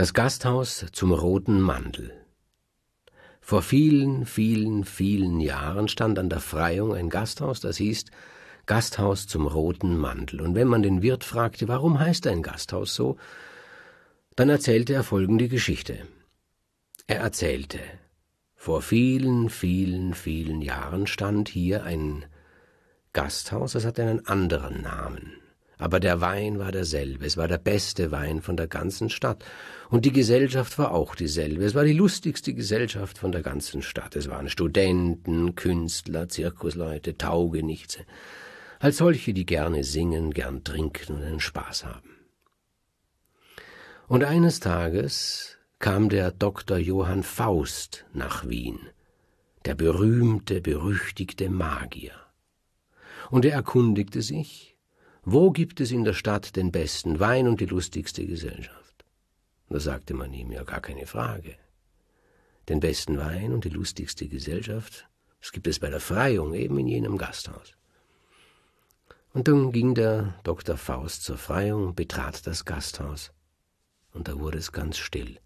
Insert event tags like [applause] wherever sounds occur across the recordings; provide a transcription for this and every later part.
Das Gasthaus zum roten Mandel. Vor vielen, vielen, vielen Jahren stand an der Freiung ein Gasthaus, das hieß Gasthaus zum roten Mandel. Und wenn man den Wirt fragte, warum heißt ein Gasthaus so, dann erzählte er folgende Geschichte. Er erzählte, vor vielen, vielen, vielen Jahren stand hier ein Gasthaus, das hatte einen anderen Namen. Aber der Wein war derselbe, es war der beste Wein von der ganzen Stadt. Und die Gesellschaft war auch dieselbe, es war die lustigste Gesellschaft von der ganzen Stadt. Es waren Studenten, Künstler, Zirkusleute, Taugenichtse, als solche, die gerne singen, gern trinken und einen Spaß haben. Und eines Tages kam der Dr. Johann Faust nach Wien, der berühmte, berüchtigte Magier. Und er erkundigte sich, wo gibt es in der Stadt den besten Wein und die lustigste Gesellschaft? Da sagte man ihm, ja gar keine Frage. Den besten Wein und die lustigste Gesellschaft, das gibt es bei der Freiung, eben in jenem Gasthaus. Und dann ging der Dr. Faust zur Freiung, betrat das Gasthaus. Und da wurde es ganz still,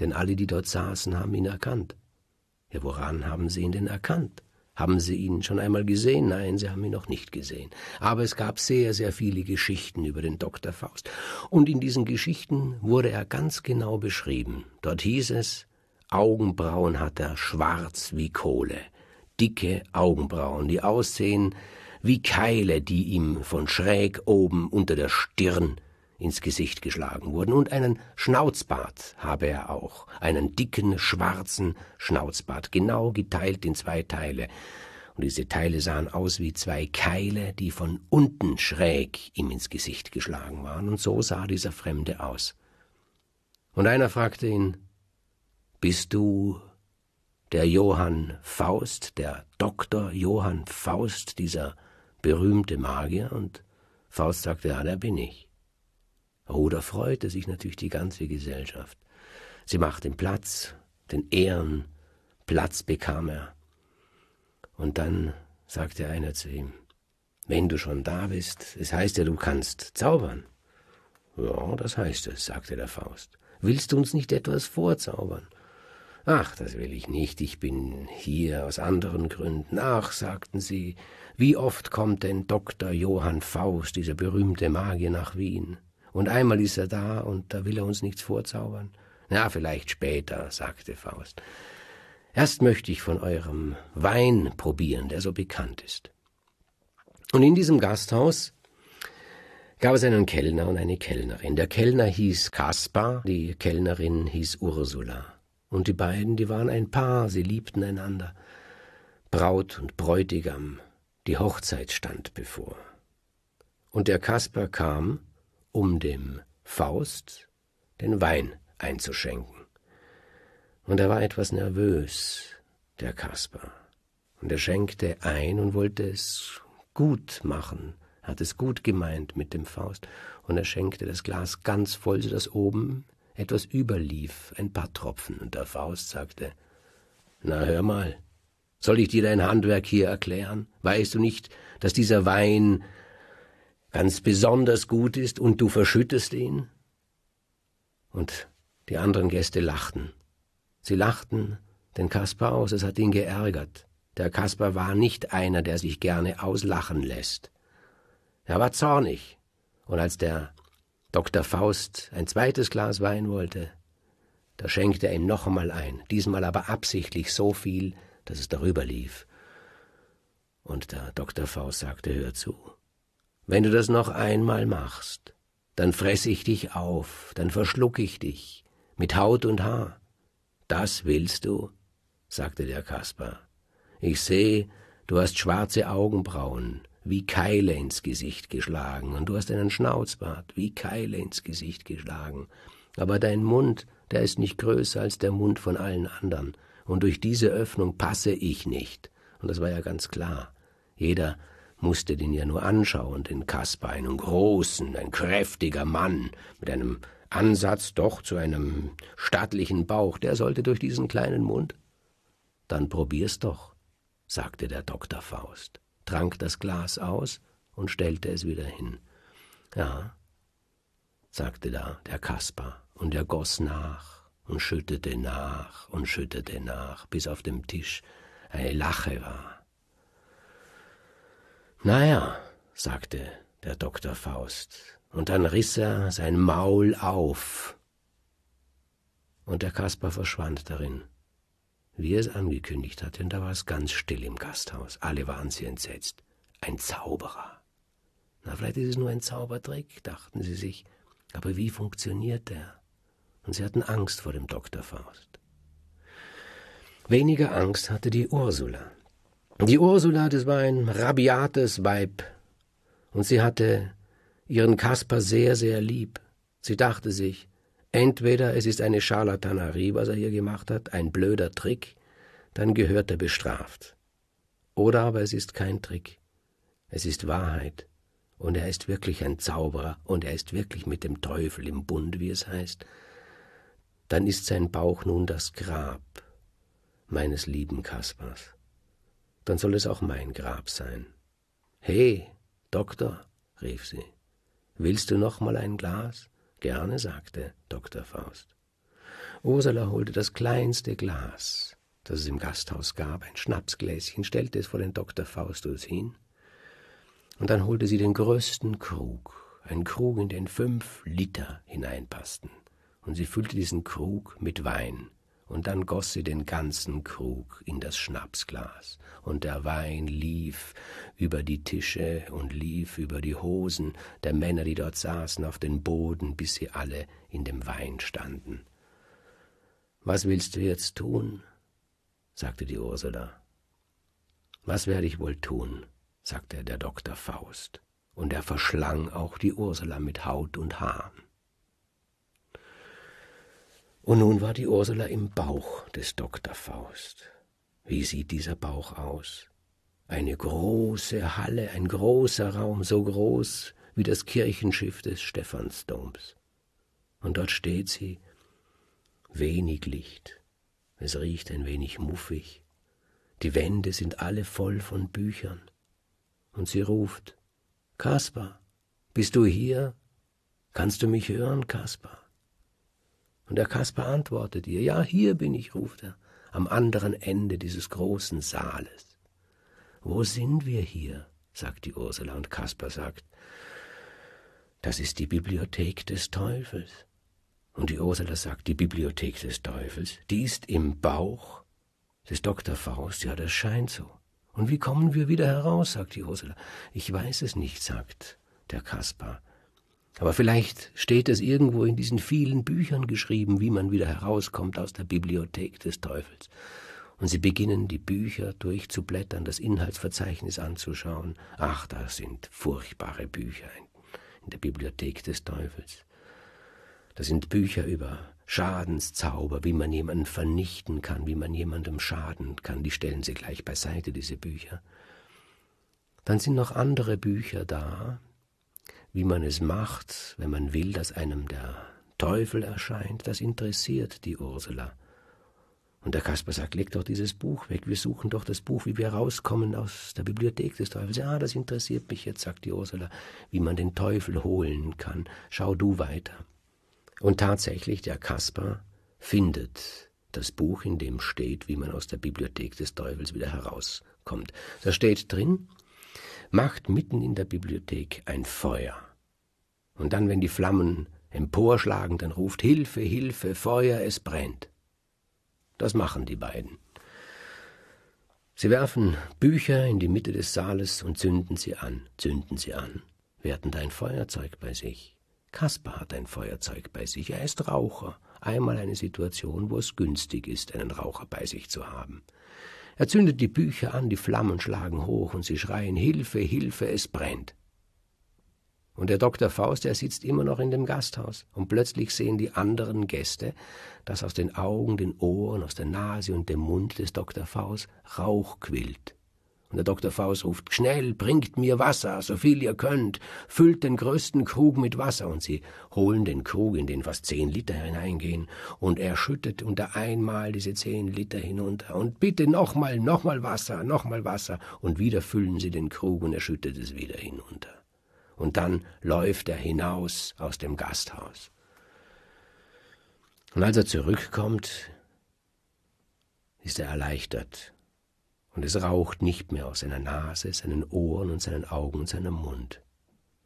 denn alle, die dort saßen, haben ihn erkannt. Ja, woran haben sie ihn denn erkannt? Haben Sie ihn schon einmal gesehen? Nein, Sie haben ihn noch nicht gesehen. Aber es gab sehr, sehr viele Geschichten über den Dr. Faust. Und in diesen Geschichten wurde er ganz genau beschrieben. Dort hieß es, Augenbrauen hat er schwarz wie Kohle, dicke Augenbrauen, die aussehen wie Keile, die ihm von schräg oben unter der Stirn ins Gesicht geschlagen wurden. Und einen Schnauzbart habe er auch, einen dicken, schwarzen Schnauzbart, genau geteilt in zwei Teile. Und diese Teile sahen aus wie zwei Keile, die von unten schräg ihm ins Gesicht geschlagen waren. Und so sah dieser Fremde aus. Und einer fragte ihn, Bist du der Johann Faust, der Doktor Johann Faust, dieser berühmte Magier? Und Faust sagte, ja, der bin ich. Roder freute sich natürlich die ganze Gesellschaft. Sie machte den Platz, den Ehren, Platz bekam er. Und dann sagte einer zu ihm, wenn du schon da bist, es heißt ja, du kannst zaubern. Ja, das heißt es, sagte der Faust. Willst du uns nicht etwas vorzaubern? Ach, das will ich nicht, ich bin hier aus anderen Gründen. Ach, sagten sie, wie oft kommt denn Dr. Johann Faust, dieser berühmte Magier, nach Wien? Und einmal ist er da und da will er uns nichts vorzaubern. Na, vielleicht später, sagte Faust. Erst möchte ich von eurem Wein probieren, der so bekannt ist. Und in diesem Gasthaus gab es einen Kellner und eine Kellnerin. Der Kellner hieß Kaspar, die Kellnerin hieß Ursula. Und die beiden, die waren ein Paar, sie liebten einander. Braut und Bräutigam, die Hochzeit stand bevor. Und der Kaspar kam um dem Faust den Wein einzuschenken. Und er war etwas nervös, der Kaspar. Und er schenkte ein und wollte es gut machen, hat es gut gemeint mit dem Faust. Und er schenkte das Glas ganz voll, so dass oben etwas überlief, ein paar Tropfen. Und der Faust sagte, na hör mal, soll ich dir dein Handwerk hier erklären? Weißt du nicht, dass dieser Wein ganz besonders gut ist und du verschüttest ihn? Und die anderen Gäste lachten. Sie lachten den Kaspar aus, es hat ihn geärgert. Der Kaspar war nicht einer, der sich gerne auslachen lässt. Er war zornig, und als der Dr. Faust ein zweites Glas Wein wollte, da schenkte er ihm noch einmal ein, diesmal aber absichtlich so viel, dass es darüber lief. Und der Dr. Faust sagte, hör zu, wenn du das noch einmal machst, dann fress ich dich auf, dann verschluck ich dich, mit Haut und Haar. Das willst du? sagte der Kaspar. Ich sehe, du hast schwarze Augenbrauen, wie Keile ins Gesicht geschlagen, und du hast einen Schnauzbart, wie Keile ins Gesicht geschlagen. Aber dein Mund, der ist nicht größer als der Mund von allen anderen, und durch diese Öffnung passe ich nicht. Und das war ja ganz klar. Jeder musste den ja nur anschauen, den Kasper, einen großen, ein kräftiger Mann mit einem Ansatz doch zu einem stattlichen Bauch, der sollte durch diesen kleinen Mund. Dann probier's doch, sagte der Doktor Faust, trank das Glas aus und stellte es wieder hin. Ja, sagte da der Kasper, und er goss nach und schüttete nach und schüttete nach, bis auf dem Tisch eine Lache war na ja, sagte der Doktor Faust, und dann riß er sein Maul auf. Und der Kaspar verschwand darin, wie er es angekündigt hatte, und da war es ganz still im Gasthaus. Alle waren sie entsetzt. Ein Zauberer. Na, vielleicht ist es nur ein Zaubertrick, dachten sie sich. Aber wie funktioniert der? Und sie hatten Angst vor dem Doktor Faust. Weniger Angst hatte die Ursula. Die Ursula, das war ein rabiates Weib, und sie hatte ihren Kasper sehr, sehr lieb. Sie dachte sich, entweder es ist eine Scharlatanerie, was er hier gemacht hat, ein blöder Trick, dann gehört er bestraft. Oder aber es ist kein Trick, es ist Wahrheit, und er ist wirklich ein Zauberer, und er ist wirklich mit dem Teufel im Bund, wie es heißt. Dann ist sein Bauch nun das Grab meines lieben Kaspers dann soll es auch mein Grab sein. He, Doktor, rief sie, willst du noch mal ein Glas? Gerne, sagte Dr. Faust. Ursula holte das kleinste Glas, das es im Gasthaus gab, ein Schnapsgläschen, stellte es vor den Dr. Faustus hin, und dann holte sie den größten Krug, einen Krug, in den fünf Liter hineinpassten, und sie füllte diesen Krug mit Wein, und dann goss sie den ganzen Krug in das Schnapsglas, und der Wein lief über die Tische und lief über die Hosen der Männer, die dort saßen, auf den Boden, bis sie alle in dem Wein standen. Was willst du jetzt tun? sagte die Ursula. Was werde ich wohl tun? sagte der Doktor Faust, und er verschlang auch die Ursula mit Haut und Haaren. Und nun war die Ursula im Bauch des Dr. Faust. Wie sieht dieser Bauch aus? Eine große Halle, ein großer Raum, so groß wie das Kirchenschiff des Stephansdoms. Und dort steht sie, wenig Licht, es riecht ein wenig muffig, die Wände sind alle voll von Büchern. Und sie ruft, Kaspar, bist du hier? Kannst du mich hören, Kaspar? Und der Kaspar antwortet ihr, ja, hier bin ich, ruft er, am anderen Ende dieses großen Saales. Wo sind wir hier? sagt die Ursula, und Kaspar sagt, das ist die Bibliothek des Teufels. Und die Ursula sagt, die Bibliothek des Teufels, die ist im Bauch des Dr. Faust, ja, das scheint so. Und wie kommen wir wieder heraus? sagt die Ursula. Ich weiß es nicht, sagt der Kaspar. Aber vielleicht steht es irgendwo in diesen vielen Büchern geschrieben, wie man wieder herauskommt aus der Bibliothek des Teufels. Und sie beginnen, die Bücher durchzublättern, das Inhaltsverzeichnis anzuschauen. Ach, da sind furchtbare Bücher in der Bibliothek des Teufels. Das sind Bücher über Schadenszauber, wie man jemanden vernichten kann, wie man jemandem schaden kann. Die stellen sie gleich beiseite, diese Bücher. Dann sind noch andere Bücher da, wie man es macht, wenn man will, dass einem der Teufel erscheint, das interessiert die Ursula. Und der Kasper sagt, leg doch dieses Buch weg, wir suchen doch das Buch, wie wir rauskommen aus der Bibliothek des Teufels. Ja, das interessiert mich jetzt, sagt die Ursula, wie man den Teufel holen kann. Schau du weiter. Und tatsächlich, der Kasper findet das Buch, in dem steht, wie man aus der Bibliothek des Teufels wieder herauskommt. Da steht drin, macht mitten in der Bibliothek ein Feuer. Und dann, wenn die Flammen emporschlagen, dann ruft Hilfe, Hilfe, Feuer, es brennt. Das machen die beiden. Sie werfen Bücher in die Mitte des Saales und zünden sie an, zünden sie an. Wir hatten da ein Feuerzeug bei sich. Kaspar hat ein Feuerzeug bei sich, er ist Raucher. Einmal eine Situation, wo es günstig ist, einen Raucher bei sich zu haben. Er zündet die Bücher an, die Flammen schlagen hoch und sie schreien Hilfe, Hilfe, es brennt. Und der Dr. Faust, der sitzt immer noch in dem Gasthaus. Und plötzlich sehen die anderen Gäste, dass aus den Augen, den Ohren, aus der Nase und dem Mund des Dr. Faust Rauch quillt. Und der Dr. Faust ruft, schnell, bringt mir Wasser, so viel ihr könnt, füllt den größten Krug mit Wasser. Und sie holen den Krug, in den fast zehn Liter hineingehen, und er schüttet unter einmal diese zehn Liter hinunter. Und bitte nochmal, nochmal Wasser, nochmal Wasser. Und wieder füllen sie den Krug und er schüttet es wieder hinunter. Und dann läuft er hinaus aus dem Gasthaus. Und als er zurückkommt, ist er erleichtert und es raucht nicht mehr aus seiner Nase, seinen Ohren und seinen Augen und seinem Mund.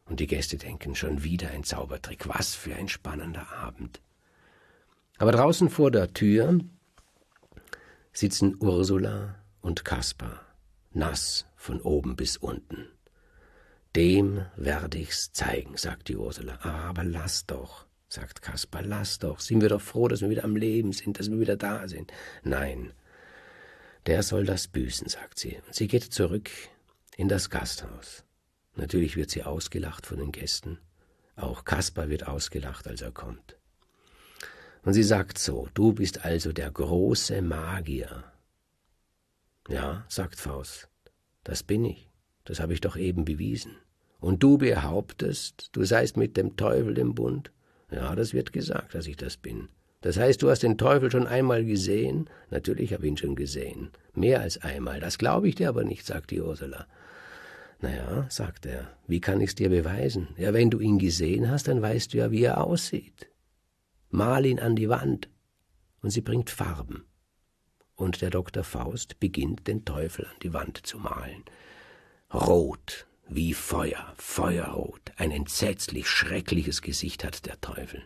Und die Gäste denken schon wieder ein Zaubertrick, was für ein spannender Abend. Aber draußen vor der Tür sitzen Ursula und Kaspar, nass von oben bis unten. Dem werde ich's zeigen, sagt die Ursula. Aber lass doch, sagt Kaspar, lass doch. Sind wir doch froh, dass wir wieder am Leben sind, dass wir wieder da sind. Nein, der soll das büßen, sagt sie. Und sie geht zurück in das Gasthaus. Natürlich wird sie ausgelacht von den Gästen. Auch Kaspar wird ausgelacht, als er kommt. Und sie sagt so, du bist also der große Magier. Ja, sagt Faust, das bin ich, das habe ich doch eben bewiesen. Und du behauptest, du seist mit dem Teufel im Bund? Ja, das wird gesagt, dass ich das bin. Das heißt, du hast den Teufel schon einmal gesehen? Natürlich habe ich ihn schon gesehen. Mehr als einmal. Das glaube ich dir aber nicht, sagt die Ursula. Naja, sagt er, wie kann ich's dir beweisen? Ja, wenn du ihn gesehen hast, dann weißt du ja, wie er aussieht. Mal ihn an die Wand. Und sie bringt Farben. Und der Dr. Faust beginnt, den Teufel an die Wand zu malen. Rot, wie Feuer, feuerrot, ein entsetzlich schreckliches Gesicht hat der Teufel.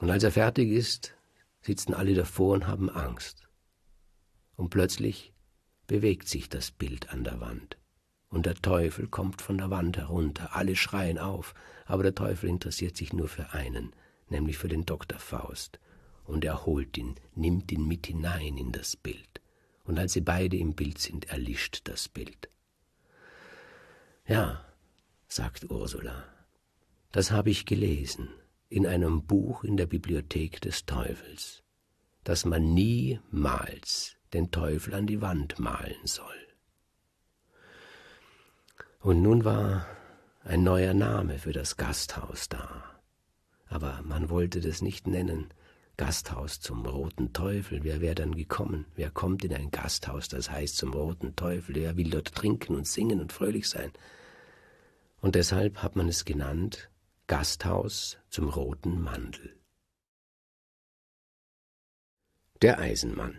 Und als er fertig ist, sitzen alle davor und haben Angst. Und plötzlich bewegt sich das Bild an der Wand. Und der Teufel kommt von der Wand herunter. Alle schreien auf, aber der Teufel interessiert sich nur für einen, nämlich für den Dr. Faust. Und er holt ihn, nimmt ihn mit hinein in das Bild. Und als sie beide im Bild sind, erlischt das Bild. Ja, sagt Ursula, das habe ich gelesen in einem Buch in der Bibliothek des Teufels, dass man niemals den Teufel an die Wand malen soll. Und nun war ein neuer Name für das Gasthaus da, aber man wollte das nicht nennen Gasthaus zum roten Teufel, wer wäre dann gekommen? Wer kommt in ein Gasthaus, das heißt zum roten Teufel, wer will dort trinken und singen und fröhlich sein? Und deshalb hat man es genannt Gasthaus zum roten Mandel. Der Eisenmann.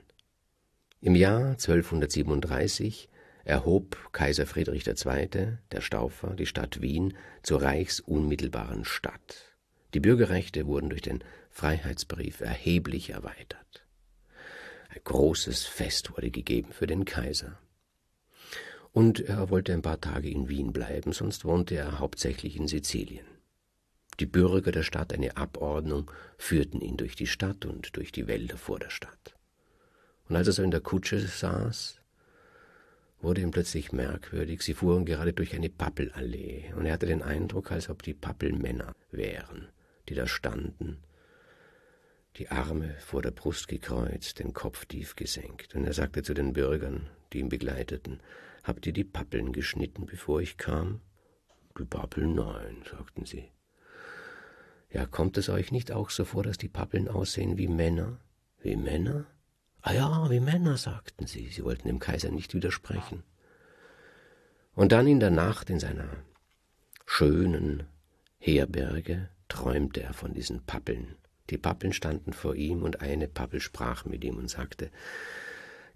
Im Jahr 1237 erhob Kaiser Friedrich II., der Staufer, die Stadt Wien zur reichsunmittelbaren Stadt. Die Bürgerrechte wurden durch den Freiheitsbrief erheblich erweitert. Ein großes Fest wurde gegeben für den Kaiser. Und er wollte ein paar Tage in Wien bleiben, sonst wohnte er hauptsächlich in Sizilien. Die Bürger der Stadt, eine Abordnung, führten ihn durch die Stadt und durch die Wälder vor der Stadt. Und als er so in der Kutsche saß, wurde ihm plötzlich merkwürdig, sie fuhren gerade durch eine Pappelallee, und er hatte den Eindruck, als ob die Pappelmänner wären, die da standen, die Arme vor der Brust gekreuzt, den Kopf tief gesenkt, und er sagte zu den Bürgern, die ihn begleiteten, Habt ihr die Pappeln geschnitten, bevor ich kam? Die Pappeln nein, sagten sie. Ja, kommt es euch nicht auch so vor, dass die Pappeln aussehen wie Männer? Wie Männer? Ah ja, wie Männer, sagten sie. Sie wollten dem Kaiser nicht widersprechen. Und dann in der Nacht in seiner schönen Herberge träumte er von diesen Pappeln. Die Pappeln standen vor ihm und eine Pappel sprach mit ihm und sagte,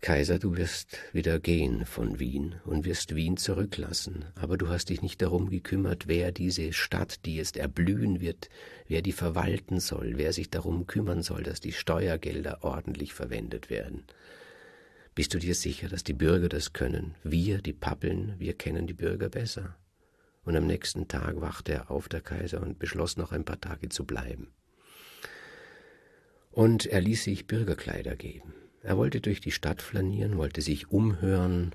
Kaiser, du wirst wieder gehen von Wien und wirst Wien zurücklassen, aber du hast dich nicht darum gekümmert, wer diese Stadt, die jetzt erblühen wird, wer die verwalten soll, wer sich darum kümmern soll, dass die Steuergelder ordentlich verwendet werden. Bist du dir sicher, dass die Bürger das können? Wir, die Pappeln, wir kennen die Bürger besser. Und am nächsten Tag wachte er auf, der Kaiser, und beschloss, noch ein paar Tage zu bleiben. Und er ließ sich Bürgerkleider geben. Er wollte durch die Stadt flanieren, wollte sich umhören,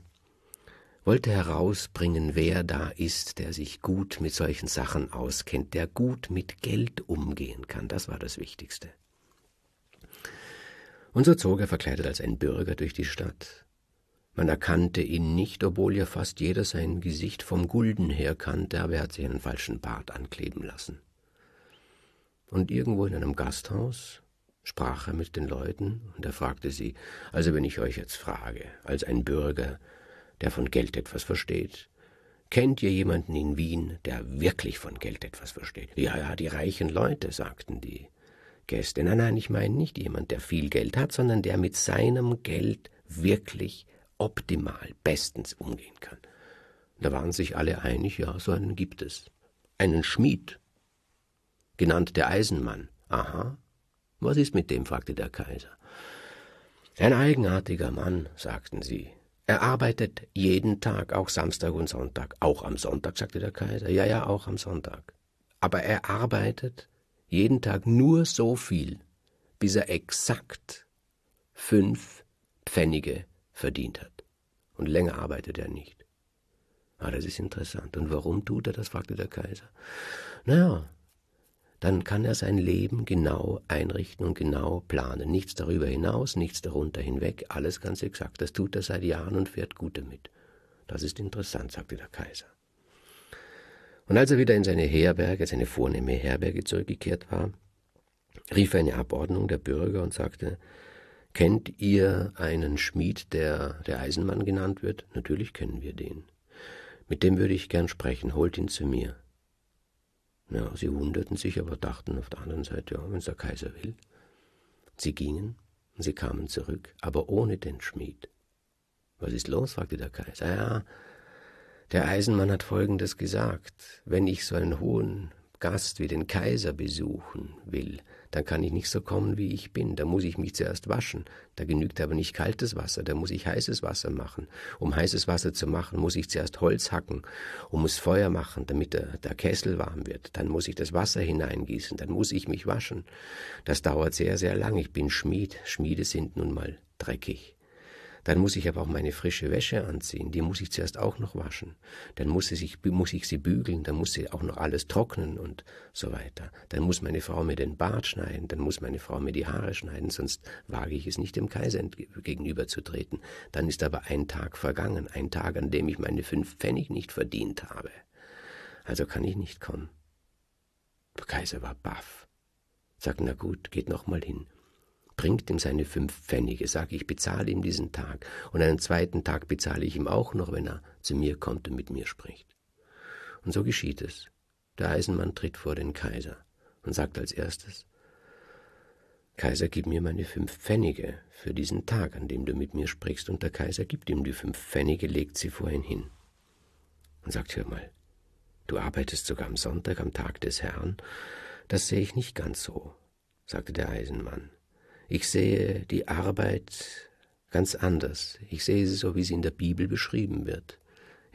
wollte herausbringen, wer da ist, der sich gut mit solchen Sachen auskennt, der gut mit Geld umgehen kann. Das war das Wichtigste. Und so zog er verkleidet als ein Bürger durch die Stadt. Man erkannte ihn nicht, obwohl ja fast jeder sein Gesicht vom Gulden her kannte, aber er hat sich einen falschen Bart ankleben lassen. Und irgendwo in einem Gasthaus sprach er mit den Leuten, und er fragte sie, also wenn ich euch jetzt frage, als ein Bürger, der von Geld etwas versteht, kennt ihr jemanden in Wien, der wirklich von Geld etwas versteht? Ja, ja, die reichen Leute, sagten die Gäste. Nein, nein, ich meine nicht jemand, der viel Geld hat, sondern der mit seinem Geld wirklich optimal, bestens umgehen kann. Da waren sich alle einig, ja, so einen gibt es. Einen Schmied, genannt der Eisenmann. Aha, was ist mit dem? fragte der Kaiser. Ein eigenartiger Mann, sagten sie. Er arbeitet jeden Tag, auch Samstag und Sonntag. Auch am Sonntag, sagte der Kaiser. Ja, ja, auch am Sonntag. Aber er arbeitet jeden Tag nur so viel, bis er exakt fünf Pfennige verdient hat. Und länger arbeitet er nicht. Ah, das ist interessant. Und warum tut er das? fragte der Kaiser. Naja, dann kann er sein Leben genau einrichten und genau planen. Nichts darüber hinaus, nichts darunter hinweg, alles ganz exakt. Das tut er seit Jahren und fährt gut damit. Das ist interessant, sagte der Kaiser. Und als er wieder in seine Herberge, seine vornehme Herberge zurückgekehrt war, rief er eine Abordnung der Bürger und sagte, Kennt ihr einen Schmied, der der Eisenmann genannt wird? Natürlich kennen wir den. Mit dem würde ich gern sprechen, holt ihn zu mir. Ja, sie wunderten sich, aber dachten auf der anderen Seite, ja, wenn es der Kaiser will. Sie gingen, sie kamen zurück, aber ohne den Schmied. Was ist los? fragte der Kaiser. Ja, der Eisenmann hat Folgendes gesagt. Wenn ich so einen hohen Gast wie den Kaiser besuchen will, dann kann ich nicht so kommen, wie ich bin. Da muss ich mich zuerst waschen. Da genügt aber nicht kaltes Wasser, da muss ich heißes Wasser machen. Um heißes Wasser zu machen, muss ich zuerst Holz hacken und muss Feuer machen, damit der, der Kessel warm wird. Dann muss ich das Wasser hineingießen, dann muss ich mich waschen. Das dauert sehr, sehr lang. Ich bin Schmied. Schmiede sind nun mal dreckig. Dann muss ich aber auch meine frische Wäsche anziehen. Die muss ich zuerst auch noch waschen. Dann muss, ich, muss ich sie bügeln. Dann muss sie auch noch alles trocknen und so weiter. Dann muss meine Frau mir den Bart schneiden. Dann muss meine Frau mir die Haare schneiden. Sonst wage ich es nicht, dem Kaiser gegenüberzutreten. Dann ist aber ein Tag vergangen. Ein Tag, an dem ich meine fünf Pfennig nicht verdient habe. Also kann ich nicht kommen. Der Kaiser war baff. Sagt, na gut, geht noch mal hin bringt ihm seine fünf Pfennige, sage ich bezahle ihm diesen Tag und einen zweiten Tag bezahle ich ihm auch noch, wenn er zu mir kommt und mit mir spricht. Und so geschieht es. Der Eisenmann tritt vor den Kaiser und sagt als erstes, Kaiser, gib mir meine fünf Pfennige für diesen Tag, an dem du mit mir sprichst, und der Kaiser gibt ihm die fünf Pfennige, legt sie vor ihn hin und sagt, hör mal, du arbeitest sogar am Sonntag, am Tag des Herrn, das sehe ich nicht ganz so, sagte der Eisenmann. Ich sehe die Arbeit ganz anders. Ich sehe sie so, wie sie in der Bibel beschrieben wird.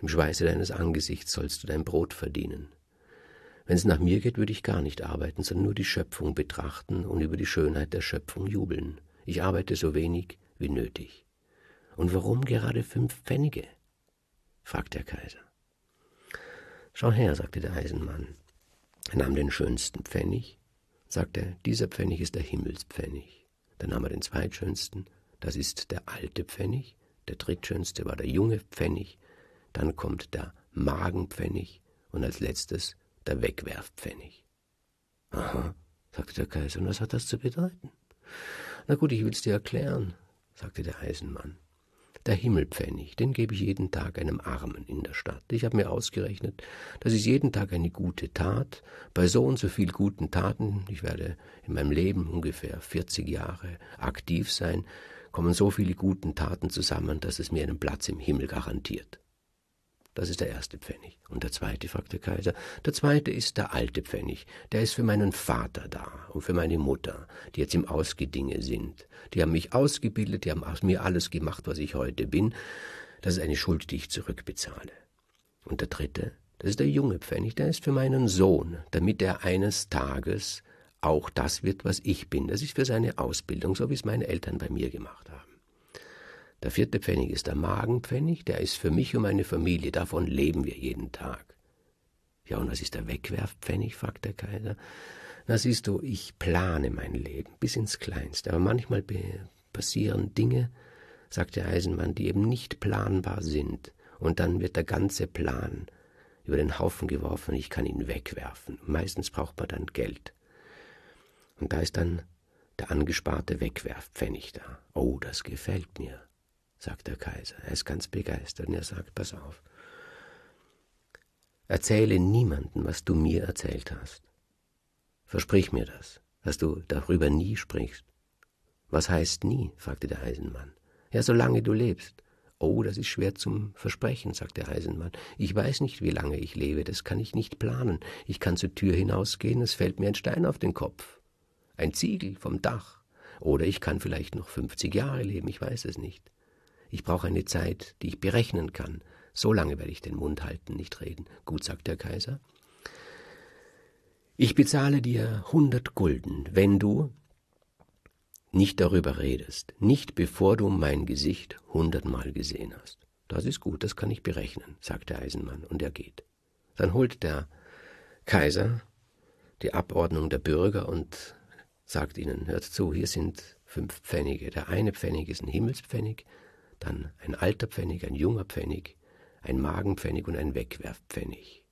Im Schweiße deines Angesichts sollst du dein Brot verdienen. Wenn es nach mir geht, würde ich gar nicht arbeiten, sondern nur die Schöpfung betrachten und über die Schönheit der Schöpfung jubeln. Ich arbeite so wenig wie nötig. Und warum gerade fünf Pfennige? fragte der Kaiser. Schau her, sagte der Eisenmann. Er nahm den schönsten Pfennig, sagte, dieser Pfennig ist der Himmelspfennig. Dann haben wir den zweitschönsten, das ist der alte Pfennig. Der drittschönste war der junge Pfennig. Dann kommt der Magenpfennig und als letztes der Wegwerfpfennig. Aha, sagte der Kaiser, und was hat das zu bedeuten? Na gut, ich will's dir erklären, sagte der Eisenmann der Himmelpfennig, den gebe ich jeden Tag einem Armen in der Stadt. Ich habe mir ausgerechnet, das ist jeden Tag eine gute Tat. Bei so und so viel guten Taten, ich werde in meinem Leben ungefähr 40 Jahre aktiv sein, kommen so viele guten Taten zusammen, dass es mir einen Platz im Himmel garantiert. Das ist der erste Pfennig. Und der zweite, fragt der Kaiser, der zweite ist der alte Pfennig. Der ist für meinen Vater da und für meine Mutter, die jetzt im Ausgedinge sind. Die haben mich ausgebildet, die haben aus mir alles gemacht, was ich heute bin. Das ist eine Schuld, die ich zurückbezahle. Und der dritte, das ist der junge Pfennig, der ist für meinen Sohn, damit er eines Tages auch das wird, was ich bin. Das ist für seine Ausbildung, so wie es meine Eltern bei mir gemacht haben. Der vierte Pfennig ist der Magenpfennig, der ist für mich und meine Familie, davon leben wir jeden Tag. Ja, und was ist der Wegwerfpfennig, fragt der Kaiser. Na siehst du, ich plane mein Leben bis ins Kleinste, aber manchmal passieren Dinge, sagt der Eisenmann, die eben nicht planbar sind, und dann wird der ganze Plan über den Haufen geworfen, und ich kann ihn wegwerfen. Meistens braucht man dann Geld. Und da ist dann der angesparte Wegwerfpfennig da. Oh, das gefällt mir sagt der Kaiser. Er ist ganz begeistert und er sagt, pass auf. Erzähle niemandem, was du mir erzählt hast. Versprich mir das, dass du darüber nie sprichst. Was heißt nie? fragte der Eisenmann. Ja, solange du lebst. Oh, das ist schwer zum Versprechen, sagte Eisenmann. Ich weiß nicht, wie lange ich lebe, das kann ich nicht planen. Ich kann zur Tür hinausgehen, es fällt mir ein Stein auf den Kopf. Ein Ziegel vom Dach. Oder ich kann vielleicht noch fünfzig Jahre leben, ich weiß es nicht. Ich brauche eine Zeit, die ich berechnen kann. So lange werde ich den Mund halten, nicht reden. Gut, sagt der Kaiser. Ich bezahle dir hundert Gulden, wenn du nicht darüber redest, nicht bevor du mein Gesicht hundertmal gesehen hast. Das ist gut, das kann ich berechnen, sagt der Eisenmann, und er geht. Dann holt der Kaiser die Abordnung der Bürger und sagt ihnen, hört zu, hier sind fünf Pfennige. Der eine Pfennig ist ein Himmelspfennig, dann ein alter Pfennig, ein junger Pfennig, ein Magenpfennig und ein Wegwerfpfennig.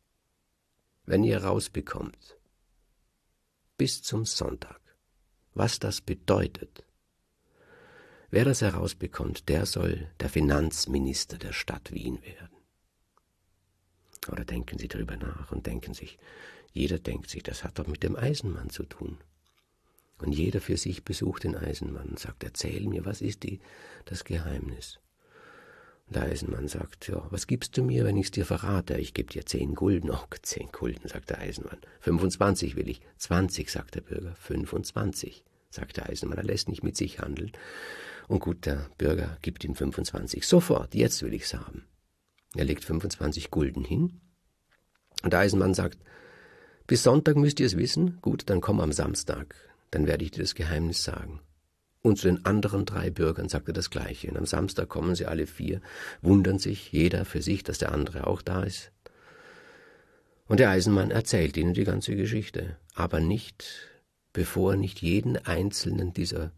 Wenn ihr rausbekommt, bis zum Sonntag, was das bedeutet, wer das herausbekommt, der soll der Finanzminister der Stadt Wien werden. Oder denken Sie darüber nach und denken sich, jeder denkt sich, das hat doch mit dem Eisenmann zu tun. Und jeder für sich besucht den Eisenmann und sagt, erzähl mir, was ist die, das Geheimnis? Eisenmann sagt, ja, was gibst du mir, wenn ich's dir verrate? Ich geb dir zehn Gulden. Oh, zehn Gulden, sagt der Eisenmann. 25 will ich. 20, sagt der Bürger. 25, sagt der Eisenmann. Er lässt nicht mit sich handeln. Und gut, der Bürger gibt ihm 25. Sofort, jetzt will ich's haben. Er legt 25 Gulden hin. Und der Eisenmann sagt, bis Sonntag müsst ihr es wissen. Gut, dann komm am Samstag. Dann werde ich dir das Geheimnis sagen. Und zu den anderen drei Bürgern sagt er das Gleiche. Und am Samstag kommen sie alle vier, wundern sich, jeder für sich, dass der andere auch da ist. Und der Eisenmann erzählt ihnen die ganze Geschichte, aber nicht, bevor er nicht jeden einzelnen dieser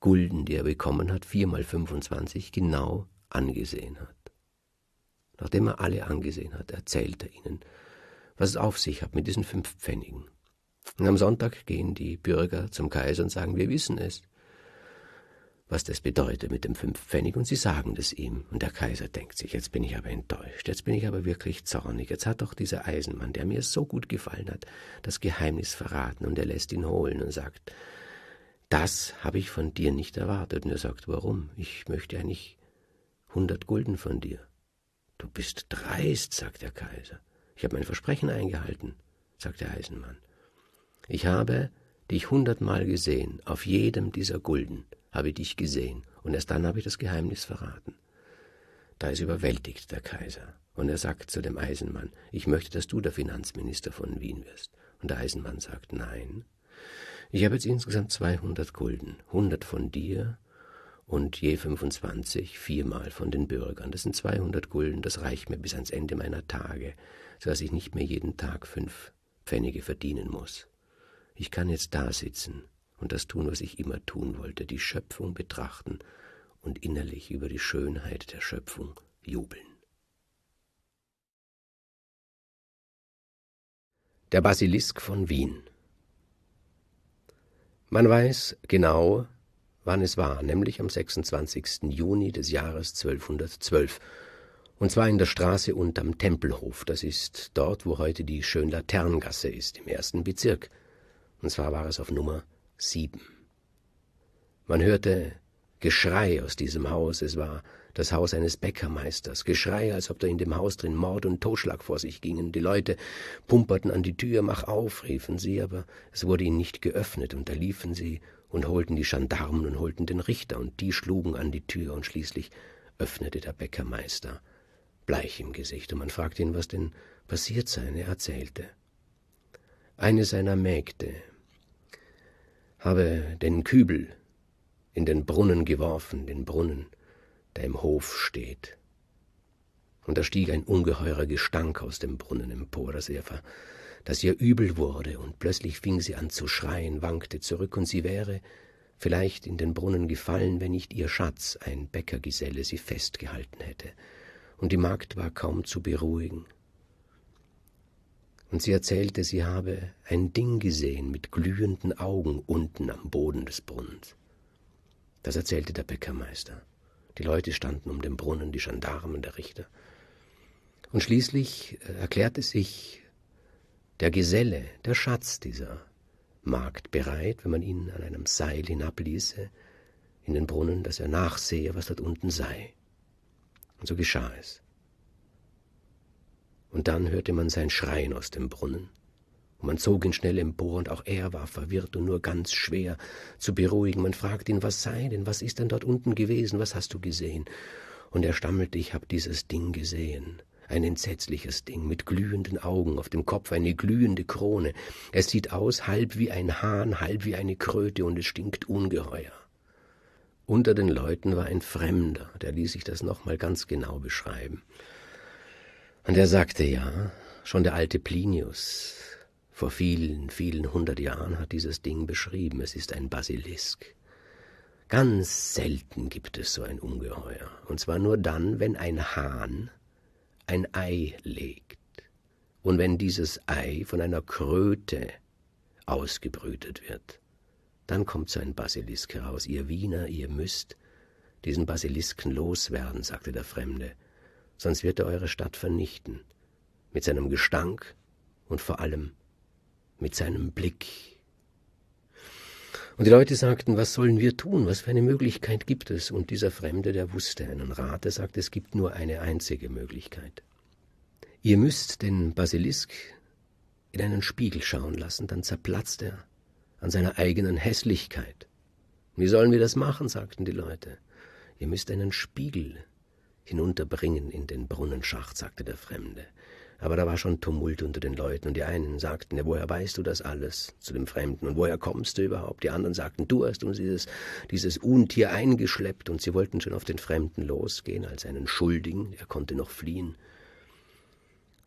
Gulden, die er bekommen hat, viermal 25, genau angesehen hat. Nachdem er alle angesehen hat, erzählt er ihnen, was es auf sich hat mit diesen fünf Pfennigen. Und am Sonntag gehen die Bürger zum Kaiser und sagen, wir wissen es was das bedeutet mit dem Fünfpfennig, und sie sagen es ihm. Und der Kaiser denkt sich, jetzt bin ich aber enttäuscht, jetzt bin ich aber wirklich zornig, jetzt hat doch dieser Eisenmann, der mir so gut gefallen hat, das Geheimnis verraten, und er lässt ihn holen und sagt, das habe ich von dir nicht erwartet. Und er sagt, warum? Ich möchte eigentlich hundert Gulden von dir. Du bist dreist, sagt der Kaiser. Ich habe mein Versprechen eingehalten, sagt der Eisenmann. Ich habe dich hundertmal gesehen, auf jedem dieser Gulden habe dich gesehen und erst dann habe ich das Geheimnis verraten. Da ist überwältigt der Kaiser und er sagt zu dem Eisenmann, ich möchte, dass du der Finanzminister von Wien wirst. Und der Eisenmann sagt, nein, ich habe jetzt insgesamt 200 Gulden, 100 von dir und je 25 viermal von den Bürgern. Das sind 200 Gulden, das reicht mir bis ans Ende meiner Tage, sodass ich nicht mehr jeden Tag fünf Pfennige verdienen muss. Ich kann jetzt da sitzen und das tun, was ich immer tun wollte, die Schöpfung betrachten und innerlich über die Schönheit der Schöpfung jubeln. Der Basilisk von Wien Man weiß genau, wann es war, nämlich am 26. Juni des Jahres 1212, und zwar in der Straße unterm Tempelhof, das ist dort, wo heute die Schönlaterngasse ist, im ersten Bezirk. Und zwar war es auf Nummer sieben. Man hörte Geschrei aus diesem Haus, es war das Haus eines Bäckermeisters, Geschrei, als ob da in dem Haus drin Mord und Totschlag vor sich gingen. Die Leute pumperten an die Tür, mach auf, riefen sie, aber es wurde ihnen nicht geöffnet, und da liefen sie und holten die Gendarmen und holten den Richter, und die schlugen an die Tür, und schließlich öffnete der Bäckermeister, bleich im Gesicht, und man fragte ihn, was denn passiert sei, und er erzählte. Eine seiner Mägde habe den Kübel in den Brunnen geworfen, den Brunnen, der im Hof steht. Und da stieg ein ungeheurer Gestank aus dem Brunnen empor, dass er dass ihr übel wurde, und plötzlich fing sie an zu schreien, wankte zurück, und sie wäre vielleicht in den Brunnen gefallen, wenn nicht ihr Schatz, ein Bäckergeselle, sie festgehalten hätte, und die Magd war kaum zu beruhigen und sie erzählte, sie habe ein Ding gesehen mit glühenden Augen unten am Boden des Brunnens. Das erzählte der Bäckermeister. Die Leute standen um den Brunnen, die Gendarmen, der Richter. Und schließlich äh, erklärte sich der Geselle, der Schatz dieser Magd bereit, wenn man ihn an einem Seil hinabließe, in den Brunnen, dass er nachsehe, was dort unten sei. Und so geschah es und dann hörte man sein Schreien aus dem Brunnen. Und man zog ihn schnell empor, und auch er war verwirrt und nur ganz schwer zu beruhigen. Man fragte ihn, was sei denn, was ist denn dort unten gewesen, was hast du gesehen? Und er stammelte, ich hab dieses Ding gesehen. Ein entsetzliches Ding, mit glühenden Augen, auf dem Kopf eine glühende Krone. Es sieht aus halb wie ein Hahn, halb wie eine Kröte, und es stinkt ungeheuer. Unter den Leuten war ein Fremder, der ließ sich das nochmal ganz genau beschreiben. Und er sagte ja, schon der alte Plinius vor vielen, vielen hundert Jahren hat dieses Ding beschrieben, es ist ein Basilisk. Ganz selten gibt es so ein Ungeheuer, und zwar nur dann, wenn ein Hahn ein Ei legt und wenn dieses Ei von einer Kröte ausgebrütet wird. Dann kommt so ein Basilisk heraus. Ihr Wiener, ihr müsst diesen Basilisken loswerden, sagte der Fremde sonst wird er eure Stadt vernichten, mit seinem Gestank und vor allem mit seinem Blick. Und die Leute sagten, was sollen wir tun? Was für eine Möglichkeit gibt es? Und dieser Fremde, der wusste einen Rat, der sagte, es gibt nur eine einzige Möglichkeit. Ihr müsst den Basilisk in einen Spiegel schauen lassen, dann zerplatzt er an seiner eigenen Hässlichkeit. Wie sollen wir das machen? sagten die Leute. Ihr müsst einen Spiegel hinunterbringen in den Brunnenschacht, sagte der Fremde. Aber da war schon Tumult unter den Leuten, und die einen sagten, ja, woher weißt du das alles zu dem Fremden, und woher kommst du überhaupt? Die anderen sagten, du hast uns dieses, dieses Untier eingeschleppt, und sie wollten schon auf den Fremden losgehen, als einen Schuldigen, er konnte noch fliehen.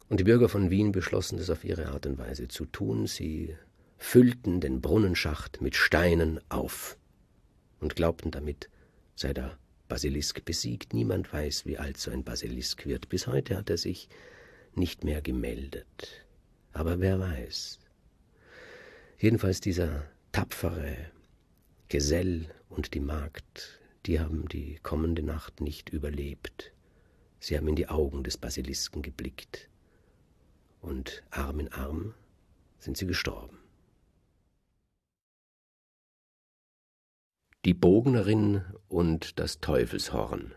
Und die Bürger von Wien beschlossen, das auf ihre Art und Weise zu tun. Sie füllten den Brunnenschacht mit Steinen auf und glaubten damit, sei da Basilisk besiegt. Niemand weiß, wie alt so ein Basilisk wird. Bis heute hat er sich nicht mehr gemeldet. Aber wer weiß. Jedenfalls dieser tapfere Gesell und die Magd, die haben die kommende Nacht nicht überlebt. Sie haben in die Augen des Basilisken geblickt. Und Arm in Arm sind sie gestorben. Die Bognerin und das Teufelshorn.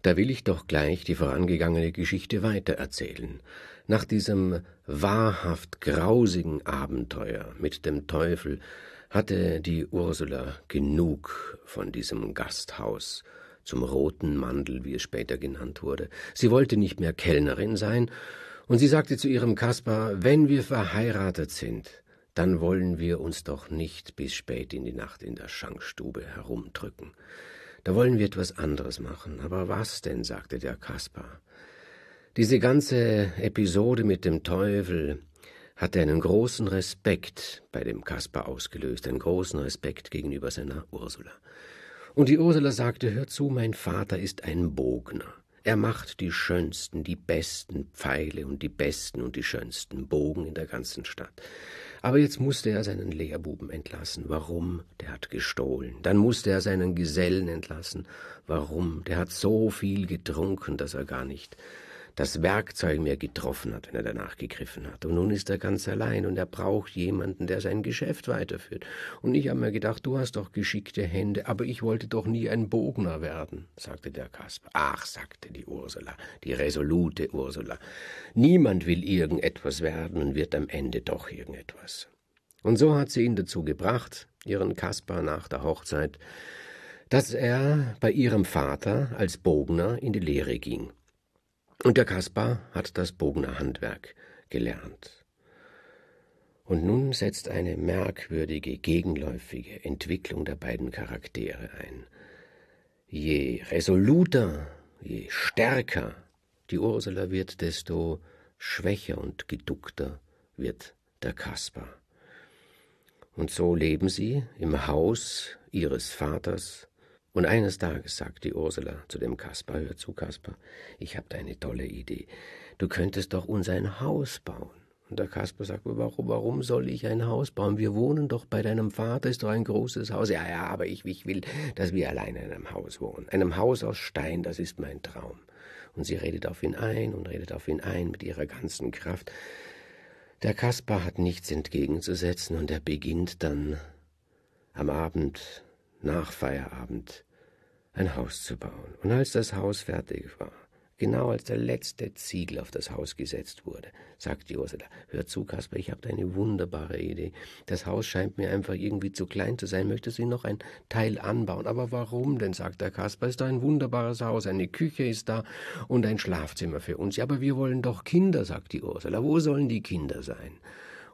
Da will ich doch gleich die vorangegangene Geschichte weitererzählen. Nach diesem wahrhaft grausigen Abenteuer mit dem Teufel hatte die Ursula genug von diesem Gasthaus zum roten Mandel, wie es später genannt wurde. Sie wollte nicht mehr Kellnerin sein, und sie sagte zu ihrem Kaspar, wenn wir verheiratet sind, dann wollen wir uns doch nicht bis spät in die Nacht in der Schankstube herumdrücken. Da wollen wir etwas anderes machen. Aber was denn? sagte der Kaspar. Diese ganze Episode mit dem Teufel hatte einen großen Respekt bei dem Kaspar ausgelöst, einen großen Respekt gegenüber seiner Ursula. Und die Ursula sagte: Hör zu, mein Vater ist ein Bogner. Er macht die schönsten, die besten Pfeile und die besten und die schönsten Bogen in der ganzen Stadt. Aber jetzt musste er seinen Lehrbuben entlassen. Warum? Der hat gestohlen. Dann musste er seinen Gesellen entlassen. Warum? Der hat so viel getrunken, dass er gar nicht das Werkzeug mehr getroffen hat, wenn er danach gegriffen hat. Und nun ist er ganz allein und er braucht jemanden, der sein Geschäft weiterführt. Und ich habe mir gedacht, du hast doch geschickte Hände, aber ich wollte doch nie ein Bogner werden, sagte der Kasper. Ach, sagte die Ursula, die resolute Ursula, niemand will irgendetwas werden und wird am Ende doch irgendetwas. Und so hat sie ihn dazu gebracht, ihren Kasper nach der Hochzeit, dass er bei ihrem Vater als Bogner in die Lehre ging. Und der Kaspar hat das Bogner Handwerk gelernt. Und nun setzt eine merkwürdige, gegenläufige Entwicklung der beiden Charaktere ein. Je resoluter, je stärker die Ursula wird, desto schwächer und geduckter wird der Kaspar. Und so leben sie im Haus ihres Vaters und eines Tages sagt die Ursula zu dem Kasper, hör zu, Kasper, ich habe da eine tolle Idee. Du könntest doch uns ein Haus bauen. Und der Kasper sagt, warum, warum soll ich ein Haus bauen? Wir wohnen doch bei deinem Vater, ist doch ein großes Haus. Ja, ja, aber ich, ich will, dass wir allein in einem Haus wohnen. Einem Haus aus Stein, das ist mein Traum. Und sie redet auf ihn ein und redet auf ihn ein mit ihrer ganzen Kraft. Der Kasper hat nichts entgegenzusetzen und er beginnt dann am Abend nach Feierabend ein Haus zu bauen. Und als das Haus fertig war, genau als der letzte Ziegel auf das Haus gesetzt wurde, sagte Ursula, hör zu, Kasper, ich habe da eine wunderbare Idee. Das Haus scheint mir einfach irgendwie zu klein zu sein. möchte sie noch ein Teil anbauen? Aber warum denn, sagt der Kasper, ist da ein wunderbares Haus, eine Küche ist da und ein Schlafzimmer für uns. Ja, aber wir wollen doch Kinder, sagt die Ursula. Wo sollen die Kinder sein?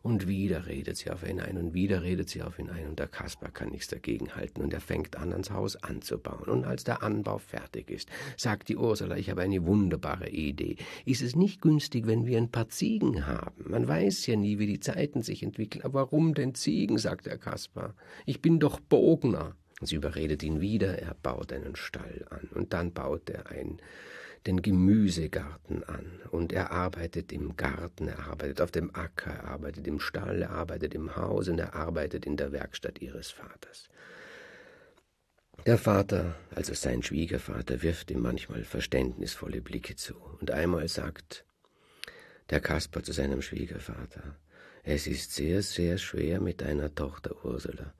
Und wieder redet sie auf ihn ein und wieder redet sie auf ihn ein und der Kaspar kann nichts dagegen halten und er fängt an, ans Haus anzubauen. Und als der Anbau fertig ist, sagt die Ursula, ich habe eine wunderbare Idee. Ist es nicht günstig, wenn wir ein paar Ziegen haben? Man weiß ja nie, wie die Zeiten sich entwickeln. Aber warum denn Ziegen? sagt der Kaspar. Ich bin doch Bogner. Sie überredet ihn wieder, er baut einen Stall an und dann baut er ein den Gemüsegarten an und er arbeitet im Garten, er arbeitet auf dem Acker, er arbeitet im Stall, er arbeitet im Haus und er arbeitet in der Werkstatt ihres Vaters. Der Vater, also sein Schwiegervater, wirft ihm manchmal verständnisvolle Blicke zu, und einmal sagt der Kasper zu seinem Schwiegervater, es ist sehr, sehr schwer mit deiner Tochter Ursula.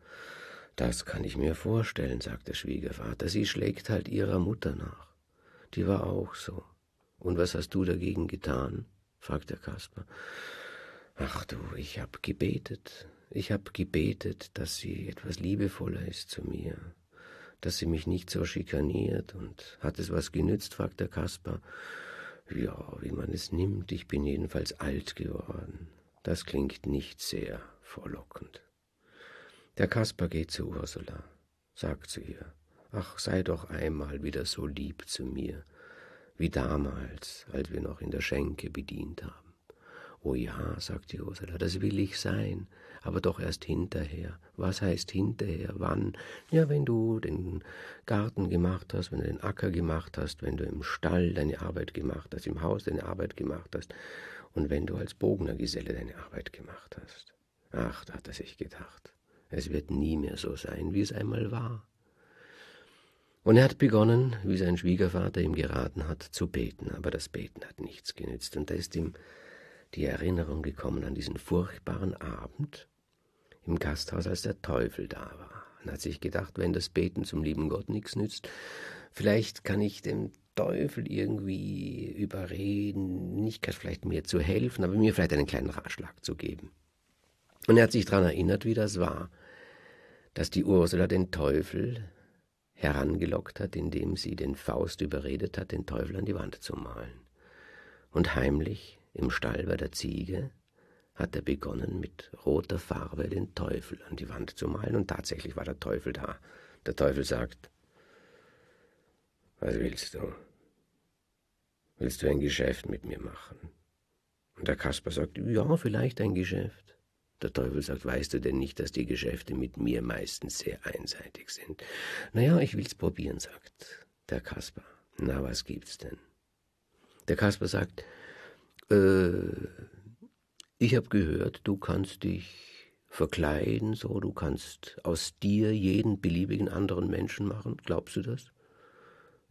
Das kann ich mir vorstellen, sagt der Schwiegervater, sie schlägt halt ihrer Mutter nach die war auch so. Und was hast du dagegen getan? fragte Kaspar. Ach du, ich hab gebetet. Ich hab gebetet, dass sie etwas liebevoller ist zu mir, dass sie mich nicht so schikaniert. Und hat es was genützt? fragte Kaspar. Ja, wie man es nimmt, ich bin jedenfalls alt geworden. Das klingt nicht sehr verlockend. Der Kaspar geht zu Ursula, sagt zu ihr, Ach, sei doch einmal wieder so lieb zu mir, wie damals, als wir noch in der Schenke bedient haben. Oh ja, sagte Ursula, das will ich sein, aber doch erst hinterher. Was heißt hinterher? Wann? Ja, wenn du den Garten gemacht hast, wenn du den Acker gemacht hast, wenn du im Stall deine Arbeit gemacht hast, im Haus deine Arbeit gemacht hast und wenn du als Bognergeselle deine Arbeit gemacht hast. Ach, da hat er sich gedacht, es wird nie mehr so sein, wie es einmal war. Und er hat begonnen, wie sein Schwiegervater ihm geraten hat, zu beten, aber das Beten hat nichts genützt, und da ist ihm die Erinnerung gekommen an diesen furchtbaren Abend im Gasthaus, als der Teufel da war, und hat sich gedacht, wenn das Beten zum lieben Gott nichts nützt, vielleicht kann ich dem Teufel irgendwie überreden, nicht vielleicht mir zu helfen, aber mir vielleicht einen kleinen Ratschlag zu geben. Und er hat sich daran erinnert, wie das war, dass die Ursula den Teufel herangelockt hat, indem sie den Faust überredet hat, den Teufel an die Wand zu malen. Und heimlich, im Stall bei der Ziege, hat er begonnen, mit roter Farbe den Teufel an die Wand zu malen, und tatsächlich war der Teufel da. Der Teufel sagt, was willst du? Willst du ein Geschäft mit mir machen? Und der Kasper sagt, ja, vielleicht ein Geschäft. Der Teufel sagt, weißt du denn nicht, dass die Geschäfte mit mir meistens sehr einseitig sind? Naja, ich will's probieren, sagt der Kasper. Na, was gibt's denn? Der Kasper sagt, äh, ich habe gehört, du kannst dich verkleiden, so, du kannst aus dir jeden beliebigen anderen Menschen machen. Glaubst du das?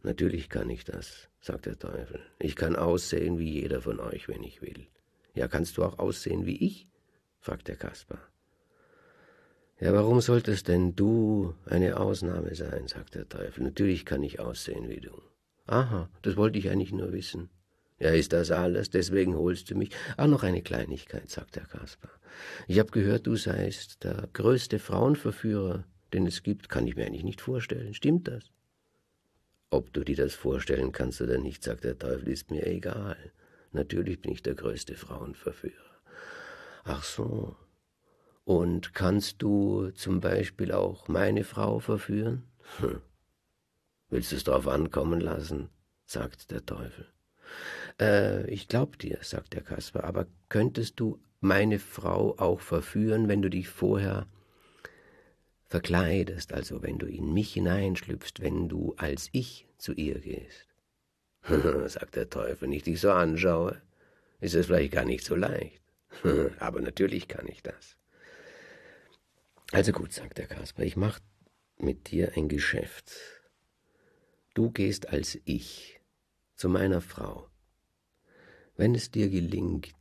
Natürlich kann ich das, sagt der Teufel. Ich kann aussehen wie jeder von euch, wenn ich will. Ja, kannst du auch aussehen wie ich? fragte Kaspar. Ja, warum solltest denn du eine Ausnahme sein? sagte der Teufel. Natürlich kann ich aussehen wie du. Aha, das wollte ich eigentlich nur wissen. Ja, ist das alles? Deswegen holst du mich. Ah, noch eine Kleinigkeit, sagt der Kaspar. Ich habe gehört, du seist der größte Frauenverführer, den es gibt. Kann ich mir eigentlich nicht vorstellen. Stimmt das? Ob du dir das vorstellen kannst oder nicht, sagt der Teufel, ist mir egal. Natürlich bin ich der größte Frauenverführer. Ach so. Und kannst du zum Beispiel auch meine Frau verführen? Hm. Willst du es drauf ankommen lassen? sagt der Teufel. Äh, ich glaub dir, sagt der Kasper, aber könntest du meine Frau auch verführen, wenn du dich vorher verkleidest, also wenn du in mich hineinschlüpfst, wenn du als ich zu ihr gehst? [laughs] sagt der Teufel, wenn ich dich so anschaue, ist es vielleicht gar nicht so leicht. [laughs] Aber natürlich kann ich das. Also gut, sagt der Kasper, ich mache mit dir ein Geschäft. Du gehst als ich zu meiner Frau. Wenn es dir gelingt,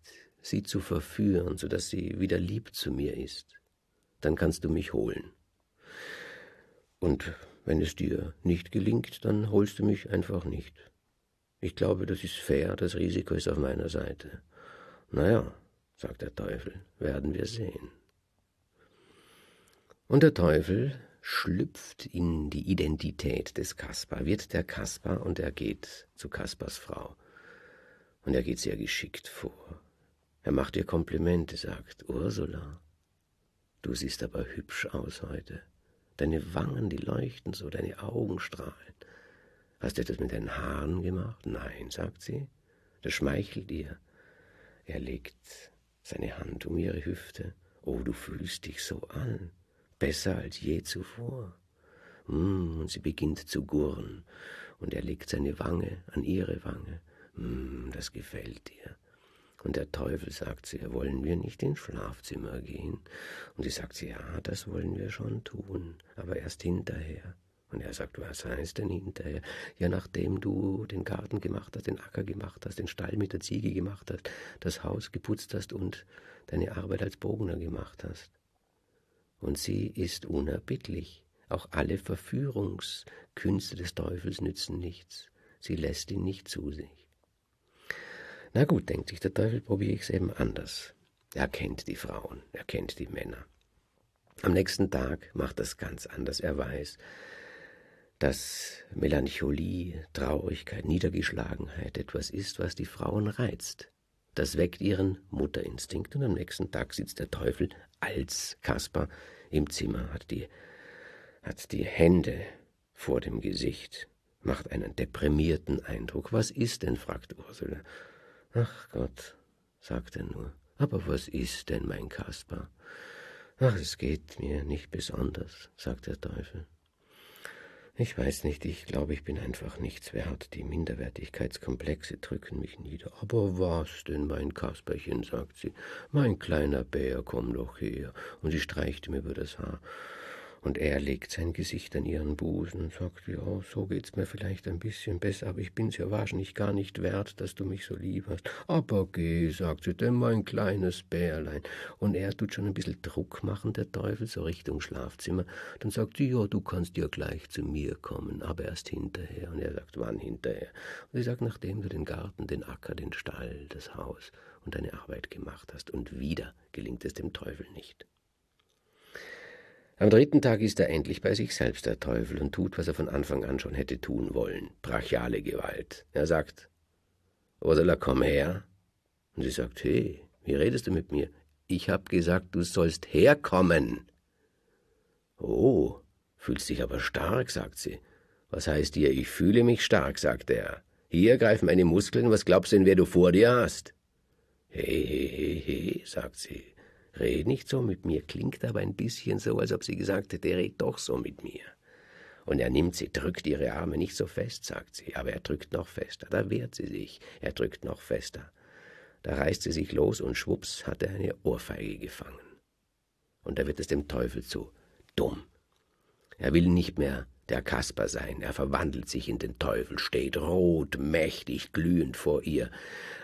sie zu verführen, so dass sie wieder lieb zu mir ist, dann kannst du mich holen. Und wenn es dir nicht gelingt, dann holst du mich einfach nicht. Ich glaube, das ist fair, das Risiko ist auf meiner Seite. Naja, sagt der Teufel, werden wir sehen. Und der Teufel schlüpft in die Identität des Kaspar, wird der Kaspar und er geht zu Kaspars Frau. Und er geht sehr geschickt vor. Er macht ihr Komplimente, sagt Ursula. Du siehst aber hübsch aus heute. Deine Wangen, die leuchten so, deine Augen strahlen. Hast du etwas mit deinen Haaren gemacht? Nein, sagt sie. Das schmeichelt ihr. Er legt seine Hand um ihre Hüfte. Oh, du fühlst dich so an, besser als je zuvor. Mm, und sie beginnt zu gurren, und er legt seine Wange an ihre Wange. Mm, das gefällt dir. Und der Teufel sagt zu ihr, wollen wir nicht ins Schlafzimmer gehen? Und sie sagt sie, ja, das wollen wir schon tun, aber erst hinterher. Und er sagt, was heißt denn hinterher? Ja, nachdem du den Garten gemacht hast, den Acker gemacht hast, den Stall mit der Ziege gemacht hast, das Haus geputzt hast und deine Arbeit als Bogner gemacht hast. Und sie ist unerbittlich. Auch alle Verführungskünste des Teufels nützen nichts. Sie lässt ihn nicht zu sich. Na gut, denkt sich der Teufel, probiere ich es eben anders. Er kennt die Frauen, er kennt die Männer. Am nächsten Tag macht das ganz anders. Er weiß, dass Melancholie, Traurigkeit, Niedergeschlagenheit etwas ist, was die Frauen reizt. Das weckt ihren Mutterinstinkt und am nächsten Tag sitzt der Teufel als Kaspar im Zimmer, hat die, hat die Hände vor dem Gesicht, macht einen deprimierten Eindruck. Was ist denn? fragt Ursula. Ach Gott, sagt er nur. Aber was ist denn mein Kaspar? Ach, es geht mir nicht besonders, sagt der Teufel. Ich weiß nicht, ich glaube, ich bin einfach nichts wert. Die Minderwertigkeitskomplexe drücken mich nieder. Aber was denn, mein Kasperchen, sagt sie. Mein kleiner Bär, komm doch her. Und sie streicht ihm über das Haar. Und er legt sein Gesicht an ihren Busen und sagt, ja, so geht's mir vielleicht ein bisschen besser, aber ich bin's ja wahrscheinlich gar nicht wert, dass du mich so lieb hast. Aber geh, sagt sie, denn mein kleines Bärlein. Und er tut schon ein bisschen Druck machen, der Teufel, so Richtung Schlafzimmer. Dann sagt sie, ja, du kannst ja gleich zu mir kommen, aber erst hinterher. Und er sagt, wann hinterher? Und sie sagt, nachdem du den Garten, den Acker, den Stall, das Haus und deine Arbeit gemacht hast. Und wieder gelingt es dem Teufel nicht. Am dritten Tag ist er endlich bei sich selbst, der Teufel, und tut, was er von Anfang an schon hätte tun wollen. Brachiale Gewalt. Er sagt, Ursula, komm her. Und sie sagt, hey, wie redest du mit mir? Ich hab gesagt, du sollst herkommen. Oh, fühlst dich aber stark, sagt sie. Was heißt dir, ich fühle mich stark, sagt er. Hier greifen meine Muskeln, was glaubst denn, wer du vor dir hast? He, he, he, he, sagt sie. Red nicht so mit mir, klingt aber ein bisschen so, als ob sie gesagt hätte, red doch so mit mir. Und er nimmt sie, drückt ihre Arme nicht so fest, sagt sie, aber er drückt noch fester, da wehrt sie sich, er drückt noch fester. Da reißt sie sich los und schwupps hat er eine Ohrfeige gefangen. Und da wird es dem Teufel zu. Dumm. Er will nicht mehr der Kasper sein. Er verwandelt sich in den Teufel, steht rot, mächtig, glühend vor ihr.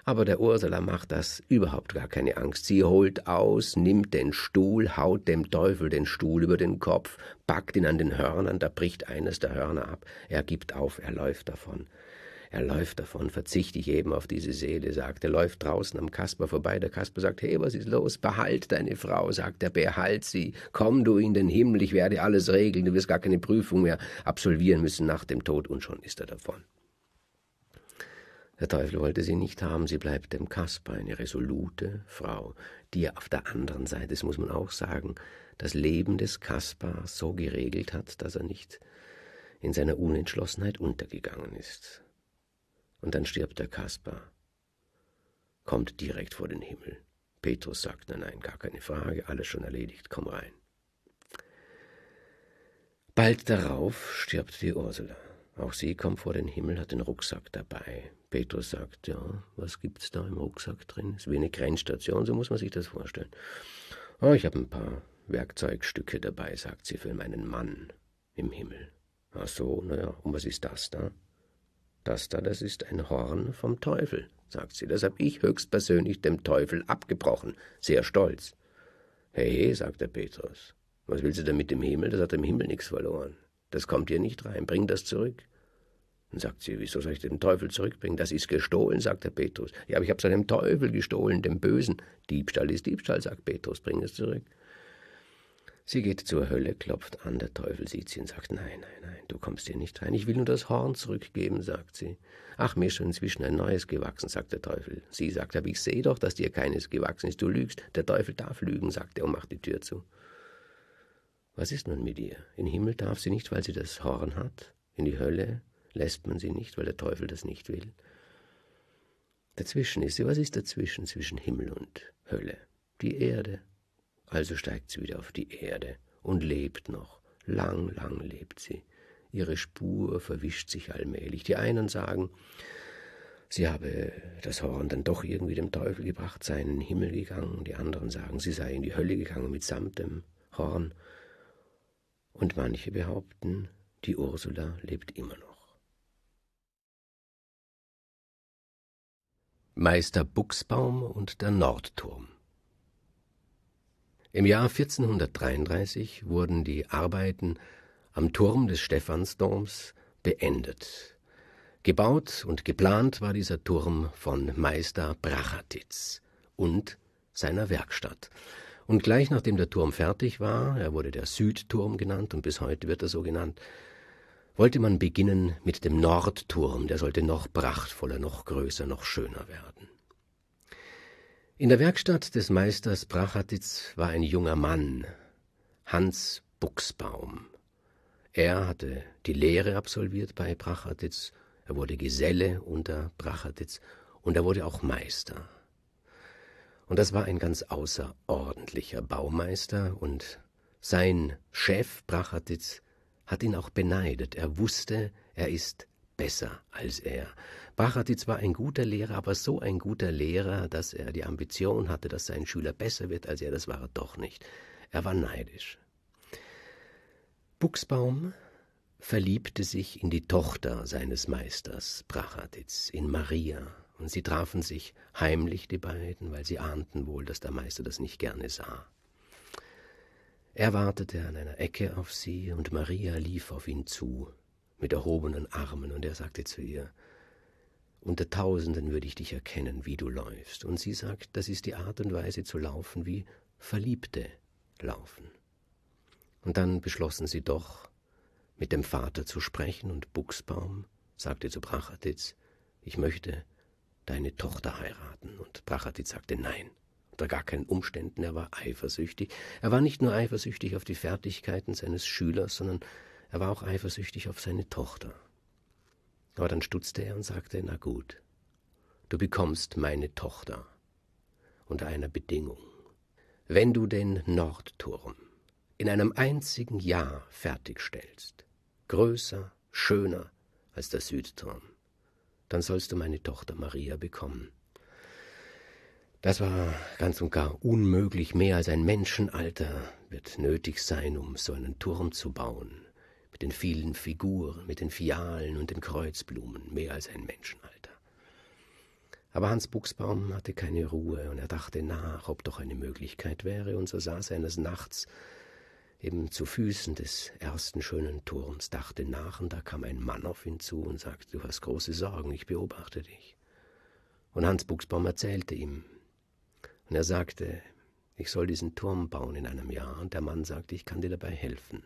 Aber der Ursula macht das überhaupt gar keine Angst. Sie holt aus, nimmt den Stuhl, haut dem Teufel den Stuhl über den Kopf, packt ihn an den Hörnern, da bricht eines der Hörner ab. Er gibt auf, er läuft davon. Er läuft davon, verzichte ich eben auf diese Seele, sagt er, läuft draußen am Kasper vorbei. Der Kasper sagt, hey, was ist los? Behalt deine Frau, sagt er, behalt sie. Komm du in den Himmel, ich werde alles regeln, du wirst gar keine Prüfung mehr absolvieren müssen nach dem Tod und schon ist er davon. Der Teufel wollte sie nicht haben, sie bleibt dem Kasper, eine resolute Frau, die auf der anderen Seite, das muss man auch sagen, das Leben des Kaspar so geregelt hat, dass er nicht in seiner Unentschlossenheit untergegangen ist. Und dann stirbt der Kaspar. Kommt direkt vor den Himmel. Petrus sagt, nein, nein, gar keine Frage, alles schon erledigt, komm rein. Bald darauf stirbt die Ursula. Auch sie kommt vor den Himmel, hat den Rucksack dabei. Petrus sagt, ja, was gibt's da im Rucksack drin? Ist wie eine Grenzstation, so muss man sich das vorstellen. Oh, ich habe ein paar Werkzeugstücke dabei, sagt sie, für meinen Mann im Himmel. Ach so, naja, und was ist das da? Das da, das ist ein Horn vom Teufel, sagt sie. Das hab ich höchstpersönlich dem Teufel abgebrochen. Sehr stolz. Hey, sagt der Petrus. Was willst du denn mit dem Himmel? Das hat im Himmel nichts verloren. Das kommt hier nicht rein. Bring das zurück. Dann sagt sie, wieso soll ich den Teufel zurückbringen? Das ist gestohlen, sagt der Petrus. Ja, aber ich hab's einem Teufel gestohlen, dem Bösen. Diebstahl ist Diebstahl, sagt Petrus. Bring es zurück. Sie geht zur Hölle, klopft an, der Teufel sieht sie und sagt, nein, nein, nein, du kommst hier nicht rein, ich will nur das Horn zurückgeben, sagt sie. Ach, mir ist schon inzwischen ein neues gewachsen, sagt der Teufel. Sie sagt, aber ich sehe doch, dass dir keines gewachsen ist, du lügst, der Teufel darf lügen, sagt er und macht die Tür zu. Was ist nun mit ihr? In Himmel darf sie nicht, weil sie das Horn hat, in die Hölle lässt man sie nicht, weil der Teufel das nicht will. Dazwischen ist sie, was ist dazwischen, zwischen Himmel und Hölle? Die Erde, also steigt sie wieder auf die Erde und lebt noch. Lang, lang lebt sie. Ihre Spur verwischt sich allmählich. Die einen sagen, sie habe das Horn dann doch irgendwie dem Teufel gebracht, sei in den Himmel gegangen. Die anderen sagen, sie sei in die Hölle gegangen mitsamt dem Horn. Und manche behaupten, die Ursula lebt immer noch. Meister Buchsbaum und der Nordturm. Im Jahr 1433 wurden die Arbeiten am Turm des Stephansdoms beendet. Gebaut und geplant war dieser Turm von Meister Brachatitz und seiner Werkstatt. Und gleich nachdem der Turm fertig war, er wurde der Südturm genannt und bis heute wird er so genannt, wollte man beginnen mit dem Nordturm, der sollte noch prachtvoller, noch größer, noch schöner werden. In der Werkstatt des Meisters Prachatitz war ein junger Mann, Hans Buchsbaum. Er hatte die Lehre absolviert bei Prachatitz, er wurde Geselle unter Prachatitz und er wurde auch Meister. Und das war ein ganz außerordentlicher Baumeister und sein Chef Prachatitz hat ihn auch beneidet. Er wusste, er ist besser als er. Bachati zwar ein guter Lehrer, aber so ein guter Lehrer, dass er die Ambition hatte, dass sein Schüler besser wird als er, das war er doch nicht. Er war neidisch. Buchsbaum verliebte sich in die Tochter seines Meisters Brachatitz, in Maria, und sie trafen sich heimlich, die beiden, weil sie ahnten wohl, dass der Meister das nicht gerne sah. Er wartete an einer Ecke auf sie, und Maria lief auf ihn zu, mit erhobenen Armen, und er sagte zu ihr, unter Tausenden würde ich dich erkennen, wie du läufst. Und sie sagt, das ist die Art und Weise zu laufen, wie Verliebte laufen. Und dann beschlossen sie doch, mit dem Vater zu sprechen, und Buchsbaum sagte zu Brachatitz, ich möchte deine Tochter heiraten. Und Brachatitz sagte nein, unter gar keinen Umständen, er war eifersüchtig. Er war nicht nur eifersüchtig auf die Fertigkeiten seines Schülers, sondern er war auch eifersüchtig auf seine Tochter. Aber dann stutzte er und sagte, na gut, du bekommst meine Tochter unter einer Bedingung. Wenn du den Nordturm in einem einzigen Jahr fertigstellst, größer, schöner als der Südturm, dann sollst du meine Tochter Maria bekommen. Das war ganz und gar unmöglich. Mehr als ein Menschenalter wird nötig sein, um so einen Turm zu bauen mit den vielen Figuren, mit den Fialen und den Kreuzblumen, mehr als ein Menschenalter. Aber Hans Buchsbaum hatte keine Ruhe und er dachte nach, ob doch eine Möglichkeit wäre, und so saß er eines Nachts eben zu Füßen des ersten schönen Turms, dachte nach, und da kam ein Mann auf ihn zu und sagte, du hast große Sorgen, ich beobachte dich. Und Hans Buchsbaum erzählte ihm. Und er sagte, ich soll diesen Turm bauen in einem Jahr, und der Mann sagte, ich kann dir dabei helfen.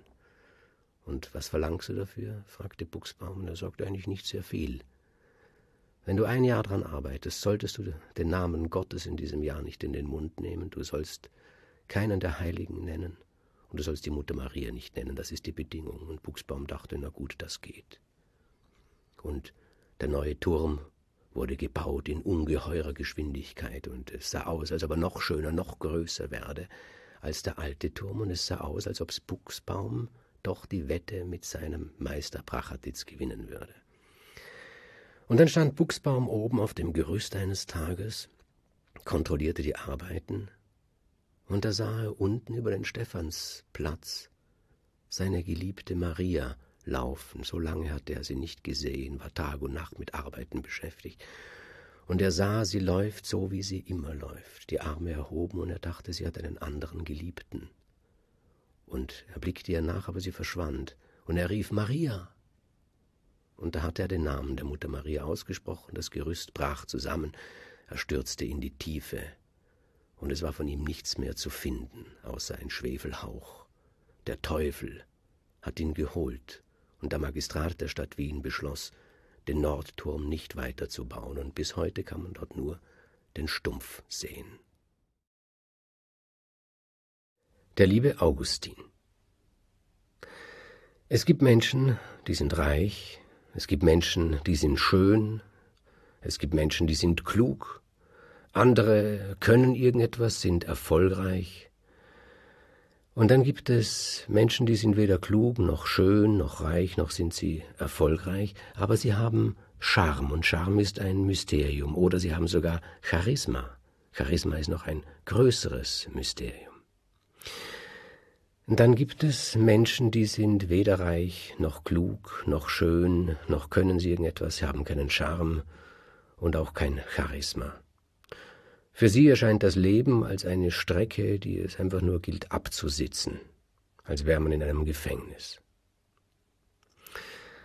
Und was verlangst du dafür? fragte Buchsbaum, und er sagte eigentlich nicht sehr viel. Wenn du ein Jahr dran arbeitest, solltest du den Namen Gottes in diesem Jahr nicht in den Mund nehmen, du sollst keinen der Heiligen nennen, und du sollst die Mutter Maria nicht nennen, das ist die Bedingung. Und Buchsbaum dachte, na gut, das geht. Und der neue Turm wurde gebaut in ungeheurer Geschwindigkeit, und es sah aus, als ob er noch schöner, noch größer werde als der alte Turm, und es sah aus, als ob Buchsbaum doch die Wette mit seinem Meister Prachatitz gewinnen würde. Und dann stand Buchsbaum oben auf dem Gerüst eines Tages, kontrollierte die Arbeiten, und da sah er unten über den Stephansplatz seine geliebte Maria laufen. So lange hatte er sie nicht gesehen, war Tag und Nacht mit Arbeiten beschäftigt. Und er sah, sie läuft so, wie sie immer läuft, die Arme erhoben, und er dachte, sie hat einen anderen Geliebten und er blickte ihr nach, aber sie verschwand, und er rief Maria. Und da hatte er den Namen der Mutter Maria ausgesprochen, das Gerüst brach zusammen, er stürzte in die Tiefe, und es war von ihm nichts mehr zu finden, außer ein Schwefelhauch. Der Teufel hat ihn geholt, und der Magistrat der Stadt Wien beschloss, den Nordturm nicht weiterzubauen, und bis heute kann man dort nur den Stumpf sehen. Der liebe Augustin. Es gibt Menschen, die sind reich, es gibt Menschen, die sind schön, es gibt Menschen, die sind klug, andere können irgendetwas, sind erfolgreich. Und dann gibt es Menschen, die sind weder klug noch schön noch reich, noch sind sie erfolgreich, aber sie haben Charme und Charme ist ein Mysterium oder sie haben sogar Charisma. Charisma ist noch ein größeres Mysterium. Dann gibt es Menschen, die sind weder reich, noch klug, noch schön, noch können sie irgendetwas, haben keinen Charme und auch kein Charisma. Für sie erscheint das Leben als eine Strecke, die es einfach nur gilt abzusitzen, als wäre man in einem Gefängnis.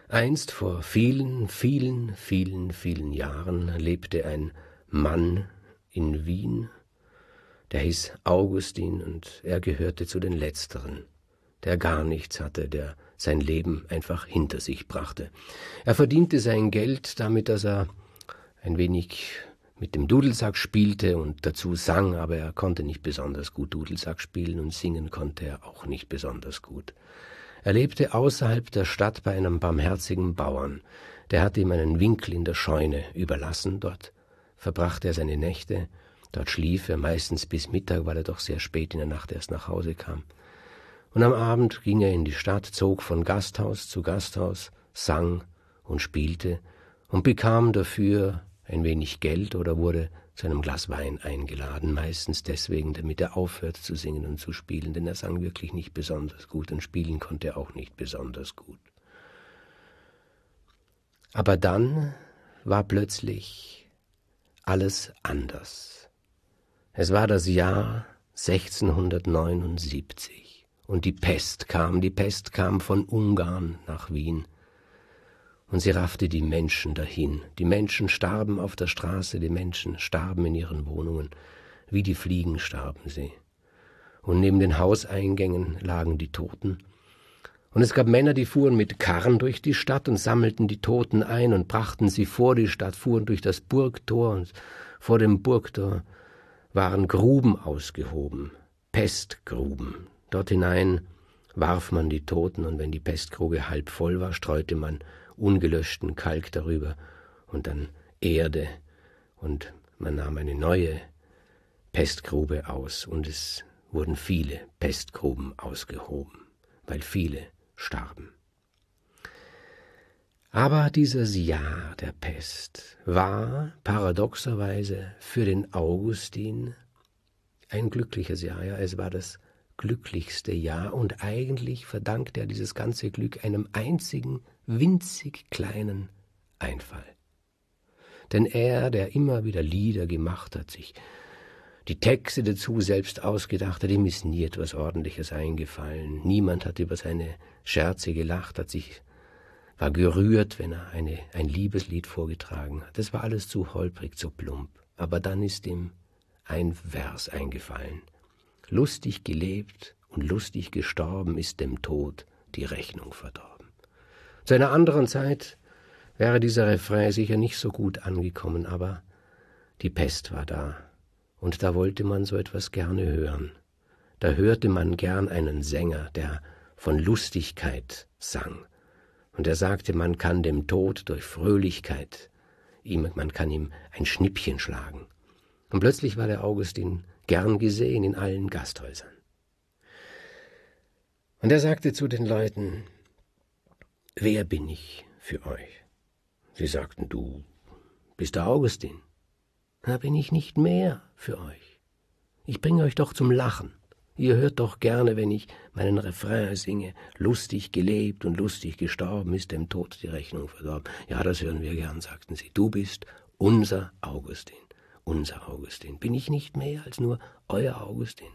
Einst vor vielen, vielen, vielen, vielen Jahren lebte ein Mann in Wien, der hieß Augustin und er gehörte zu den Letzteren, der gar nichts hatte, der sein Leben einfach hinter sich brachte. Er verdiente sein Geld damit, dass er ein wenig mit dem Dudelsack spielte und dazu sang, aber er konnte nicht besonders gut Dudelsack spielen und singen konnte er auch nicht besonders gut. Er lebte außerhalb der Stadt bei einem barmherzigen Bauern, der hatte ihm einen Winkel in der Scheune überlassen, dort verbrachte er seine Nächte, Dort schlief er meistens bis Mittag, weil er doch sehr spät in der Nacht erst nach Hause kam. Und am Abend ging er in die Stadt, zog von Gasthaus zu Gasthaus, sang und spielte und bekam dafür ein wenig Geld oder wurde zu einem Glas Wein eingeladen, meistens deswegen, damit er aufhört zu singen und zu spielen, denn er sang wirklich nicht besonders gut und spielen konnte er auch nicht besonders gut. Aber dann war plötzlich alles anders. Es war das Jahr 1679 und die Pest kam, die Pest kam von Ungarn nach Wien und sie raffte die Menschen dahin. Die Menschen starben auf der Straße, die Menschen starben in ihren Wohnungen, wie die Fliegen starben sie. Und neben den Hauseingängen lagen die Toten. Und es gab Männer, die fuhren mit Karren durch die Stadt und sammelten die Toten ein und brachten sie vor die Stadt, fuhren durch das Burgtor und vor dem Burgtor waren Gruben ausgehoben, Pestgruben. Dort hinein warf man die Toten, und wenn die Pestgrube halb voll war, streute man ungelöschten Kalk darüber und dann Erde, und man nahm eine neue Pestgrube aus, und es wurden viele Pestgruben ausgehoben, weil viele starben. Aber dieses Jahr der Pest war paradoxerweise für den Augustin ein glückliches Jahr. Ja, es war das glücklichste Jahr und eigentlich verdankt er dieses ganze Glück einem einzigen, winzig kleinen Einfall. Denn er, der immer wieder Lieder gemacht hat, sich die Texte dazu selbst ausgedacht hat, ihm ist nie etwas Ordentliches eingefallen. Niemand hat über seine Scherze gelacht, hat sich war gerührt, wenn er eine, ein Liebeslied vorgetragen hat. Das war alles zu holprig, zu plump. Aber dann ist ihm ein Vers eingefallen. Lustig gelebt und lustig gestorben ist dem Tod die Rechnung verdorben. Zu einer anderen Zeit wäre dieser Refrain sicher nicht so gut angekommen, aber die Pest war da, und da wollte man so etwas gerne hören. Da hörte man gern einen Sänger, der von Lustigkeit sang, und er sagte, man kann dem Tod durch Fröhlichkeit, ihm, man kann ihm ein Schnippchen schlagen. Und plötzlich war der Augustin gern gesehen in allen Gasthäusern. Und er sagte zu den Leuten, wer bin ich für euch? Sie sagten, du bist der Augustin. Da bin ich nicht mehr für euch. Ich bringe euch doch zum Lachen. Ihr hört doch gerne, wenn ich meinen Refrain singe. Lustig gelebt und lustig gestorben ist dem Tod die Rechnung verdorben. Ja, das hören wir gern, sagten sie. Du bist unser Augustin. Unser Augustin. Bin ich nicht mehr als nur euer Augustin?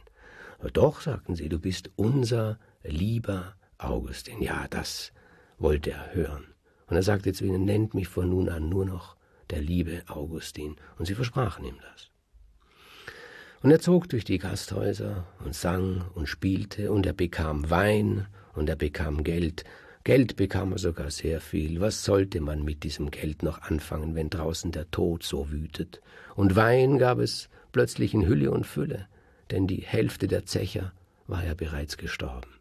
doch, sagten sie, du bist unser lieber Augustin. Ja, das wollte er hören. Und er sagte zu ihnen, nennt mich von nun an nur noch der liebe Augustin. Und sie versprachen ihm das. Und er zog durch die Gasthäuser und sang und spielte, und er bekam Wein und er bekam Geld. Geld bekam er sogar sehr viel. Was sollte man mit diesem Geld noch anfangen, wenn draußen der Tod so wütet? Und Wein gab es plötzlich in Hülle und Fülle, denn die Hälfte der Zecher war ja bereits gestorben.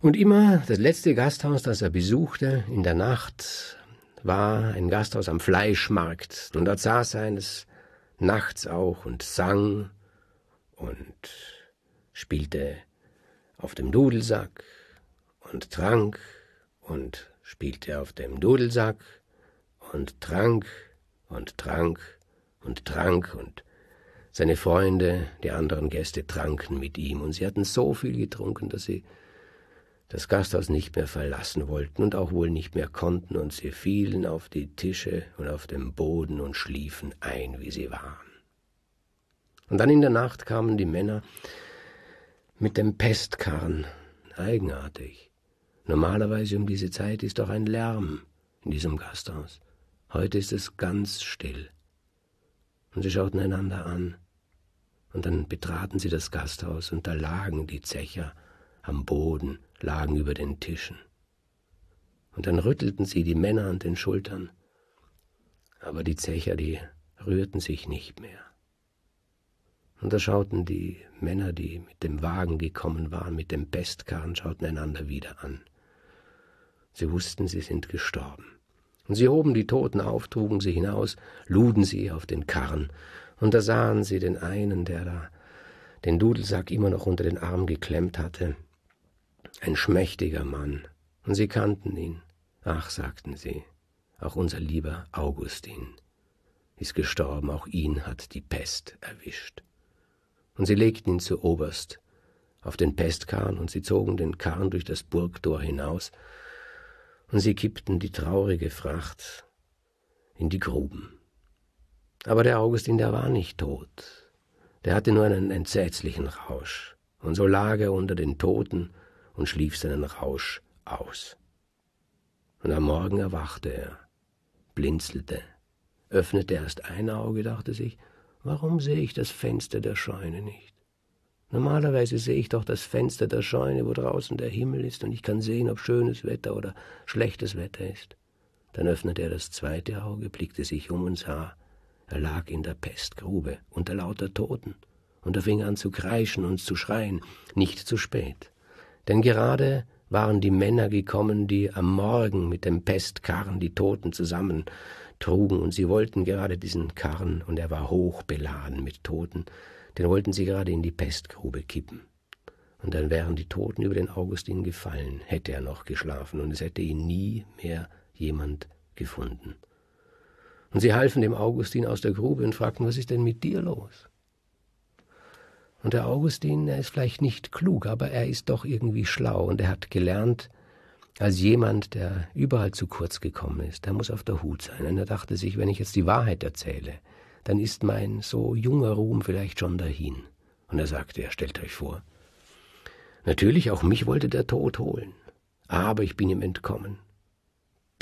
Und immer das letzte Gasthaus, das er besuchte in der Nacht, war ein Gasthaus am Fleischmarkt. Und dort saß er eines nachts auch und sang und spielte auf dem Dudelsack und trank und spielte auf dem Dudelsack und trank und trank und trank und seine Freunde, die anderen Gäste tranken mit ihm und sie hatten so viel getrunken, dass sie das Gasthaus nicht mehr verlassen wollten und auch wohl nicht mehr konnten, und sie fielen auf die Tische und auf den Boden und schliefen ein, wie sie waren. Und dann in der Nacht kamen die Männer mit dem Pestkarren, eigenartig. Normalerweise um diese Zeit ist doch ein Lärm in diesem Gasthaus. Heute ist es ganz still. Und sie schauten einander an. Und dann betraten sie das Gasthaus, und da lagen die Zecher am Boden lagen über den Tischen. Und dann rüttelten sie die Männer an den Schultern, aber die Zecher, die rührten sich nicht mehr. Und da schauten die Männer, die mit dem Wagen gekommen waren, mit dem Bestkarren, schauten einander wieder an. Sie wussten, sie sind gestorben. Und sie hoben die Toten auf, trugen sie hinaus, luden sie auf den Karren. Und da sahen sie den einen, der da den Dudelsack immer noch unter den Arm geklemmt hatte, ein schmächtiger Mann, und sie kannten ihn. Ach, sagten sie, auch unser lieber Augustin ist gestorben, auch ihn hat die Pest erwischt. Und sie legten ihn zu Oberst auf den Pestkarren, und sie zogen den Karren durch das Burgtor hinaus, und sie kippten die traurige Fracht in die Gruben. Aber der Augustin, der war nicht tot, der hatte nur einen entsetzlichen Rausch, und so lag er unter den Toten, und schlief seinen Rausch aus. Und am Morgen erwachte er, blinzelte, öffnete erst ein Auge, dachte sich, warum sehe ich das Fenster der Scheune nicht? Normalerweise sehe ich doch das Fenster der Scheune, wo draußen der Himmel ist, und ich kann sehen, ob schönes Wetter oder schlechtes Wetter ist. Dann öffnete er das zweite Auge, blickte sich um und sah, er lag in der Pestgrube unter lauter Toten, und er fing an zu kreischen und zu schreien, nicht zu spät denn gerade waren die Männer gekommen, die am Morgen mit dem Pestkarren die Toten zusammen trugen, und sie wollten gerade diesen Karren, und er war hoch beladen mit Toten, den wollten sie gerade in die Pestgrube kippen. Und dann wären die Toten über den Augustin gefallen, hätte er noch geschlafen, und es hätte ihn nie mehr jemand gefunden. Und sie halfen dem Augustin aus der Grube und fragten, was ist denn mit dir los? Und der Augustin, er ist vielleicht nicht klug, aber er ist doch irgendwie schlau und er hat gelernt, als jemand, der überall zu kurz gekommen ist, der muss auf der Hut sein. Und er dachte sich, wenn ich jetzt die Wahrheit erzähle, dann ist mein so junger Ruhm vielleicht schon dahin. Und er sagte, er stellt euch vor. Natürlich, auch mich wollte der Tod holen. Aber ich bin ihm entkommen.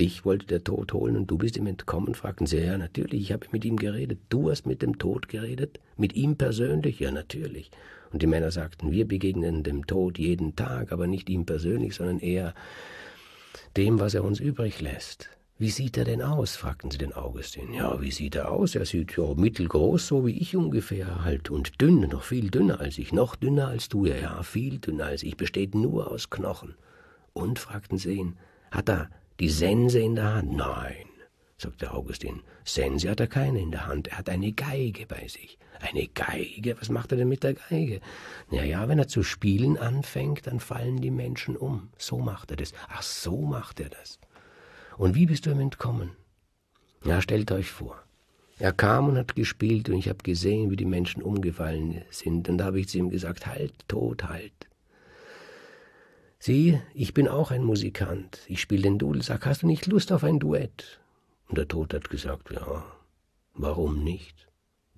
Dich wollte der Tod holen und du bist ihm entkommen? fragten sie. Ja, natürlich, ich habe mit ihm geredet. Du hast mit dem Tod geredet? Mit ihm persönlich? Ja, natürlich. Und die Männer sagten, wir begegnen dem Tod jeden Tag, aber nicht ihm persönlich, sondern eher dem, was er uns übrig lässt. Wie sieht er denn aus? fragten sie den Augustin. Ja, wie sieht er aus? Er sieht ja mittelgroß, so wie ich ungefähr halt, und dünn, noch viel dünner als ich, noch dünner als du, ja, ja, viel dünner als ich, besteht nur aus Knochen. Und, fragten sie ihn, hat er die Sense in der Hand. Nein, sagte Augustin, Sense hat er keine in der Hand, er hat eine Geige bei sich. Eine Geige? Was macht er denn mit der Geige? Na ja, wenn er zu spielen anfängt, dann fallen die Menschen um. So macht er das. Ach, so macht er das. Und wie bist du ihm entkommen? Ja, stellt euch vor. Er kam und hat gespielt und ich habe gesehen, wie die Menschen umgefallen sind. Und da habe ich zu ihm gesagt, halt, tot, halt. Sieh, ich bin auch ein Musikant. Ich spiele den Dudelsack. Hast du nicht Lust auf ein Duett? Und der Tod hat gesagt, ja, warum nicht?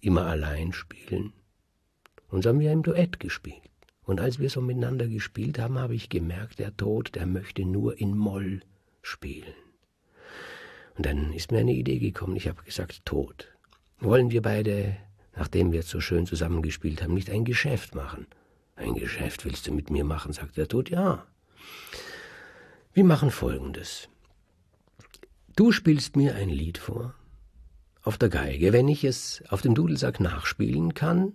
Immer allein spielen. Und so haben wir ein Duett gespielt. Und als wir so miteinander gespielt haben, habe ich gemerkt, der Tod, der möchte nur in Moll spielen. Und dann ist mir eine Idee gekommen. Ich habe gesagt, Tod. Wollen wir beide, nachdem wir so schön zusammengespielt haben, nicht ein Geschäft machen? Ein Geschäft willst du mit mir machen, sagt der Tod. Ja, wir machen Folgendes. Du spielst mir ein Lied vor auf der Geige. Wenn ich es auf dem Dudelsack nachspielen kann,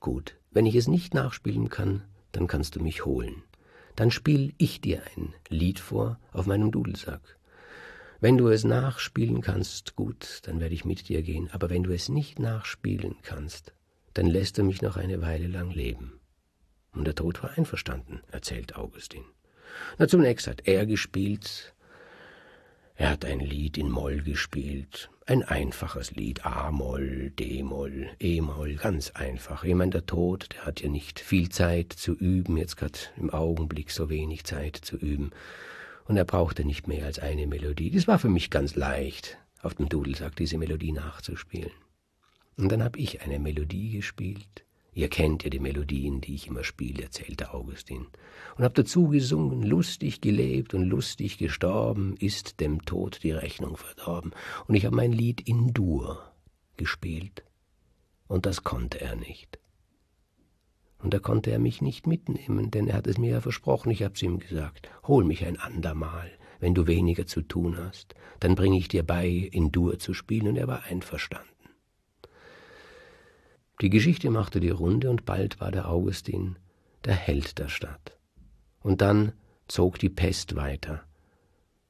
gut. Wenn ich es nicht nachspielen kann, dann kannst du mich holen. Dann spiel ich dir ein Lied vor auf meinem Dudelsack. Wenn du es nachspielen kannst, gut, dann werde ich mit dir gehen. Aber wenn du es nicht nachspielen kannst, dann lässt du mich noch eine Weile lang leben. Und der Tod war einverstanden, erzählt Augustin. Na, zunächst hat er gespielt. Er hat ein Lied in Moll gespielt. Ein einfaches Lied. A-Moll, D-Moll, E-Moll. Ganz einfach. Ich meine, der Tod, der hat ja nicht viel Zeit zu üben. Jetzt gerade im Augenblick so wenig Zeit zu üben. Und er brauchte nicht mehr als eine Melodie. Das war für mich ganz leicht, auf dem Dudelsack diese Melodie nachzuspielen. Und dann habe ich eine Melodie gespielt Ihr kennt ja die Melodien, die ich immer spiele, erzählte Augustin, und hab dazu gesungen, lustig gelebt und lustig gestorben, ist dem Tod die Rechnung verdorben, und ich hab mein Lied in Dur gespielt, und das konnte er nicht. Und da konnte er mich nicht mitnehmen, denn er hat es mir ja versprochen, ich hab's ihm gesagt, hol mich ein andermal, wenn du weniger zu tun hast, dann bring ich dir bei, in Dur zu spielen, und er war einverstanden. Die Geschichte machte die Runde und bald war der Augustin der Held der Stadt. Und dann zog die Pest weiter.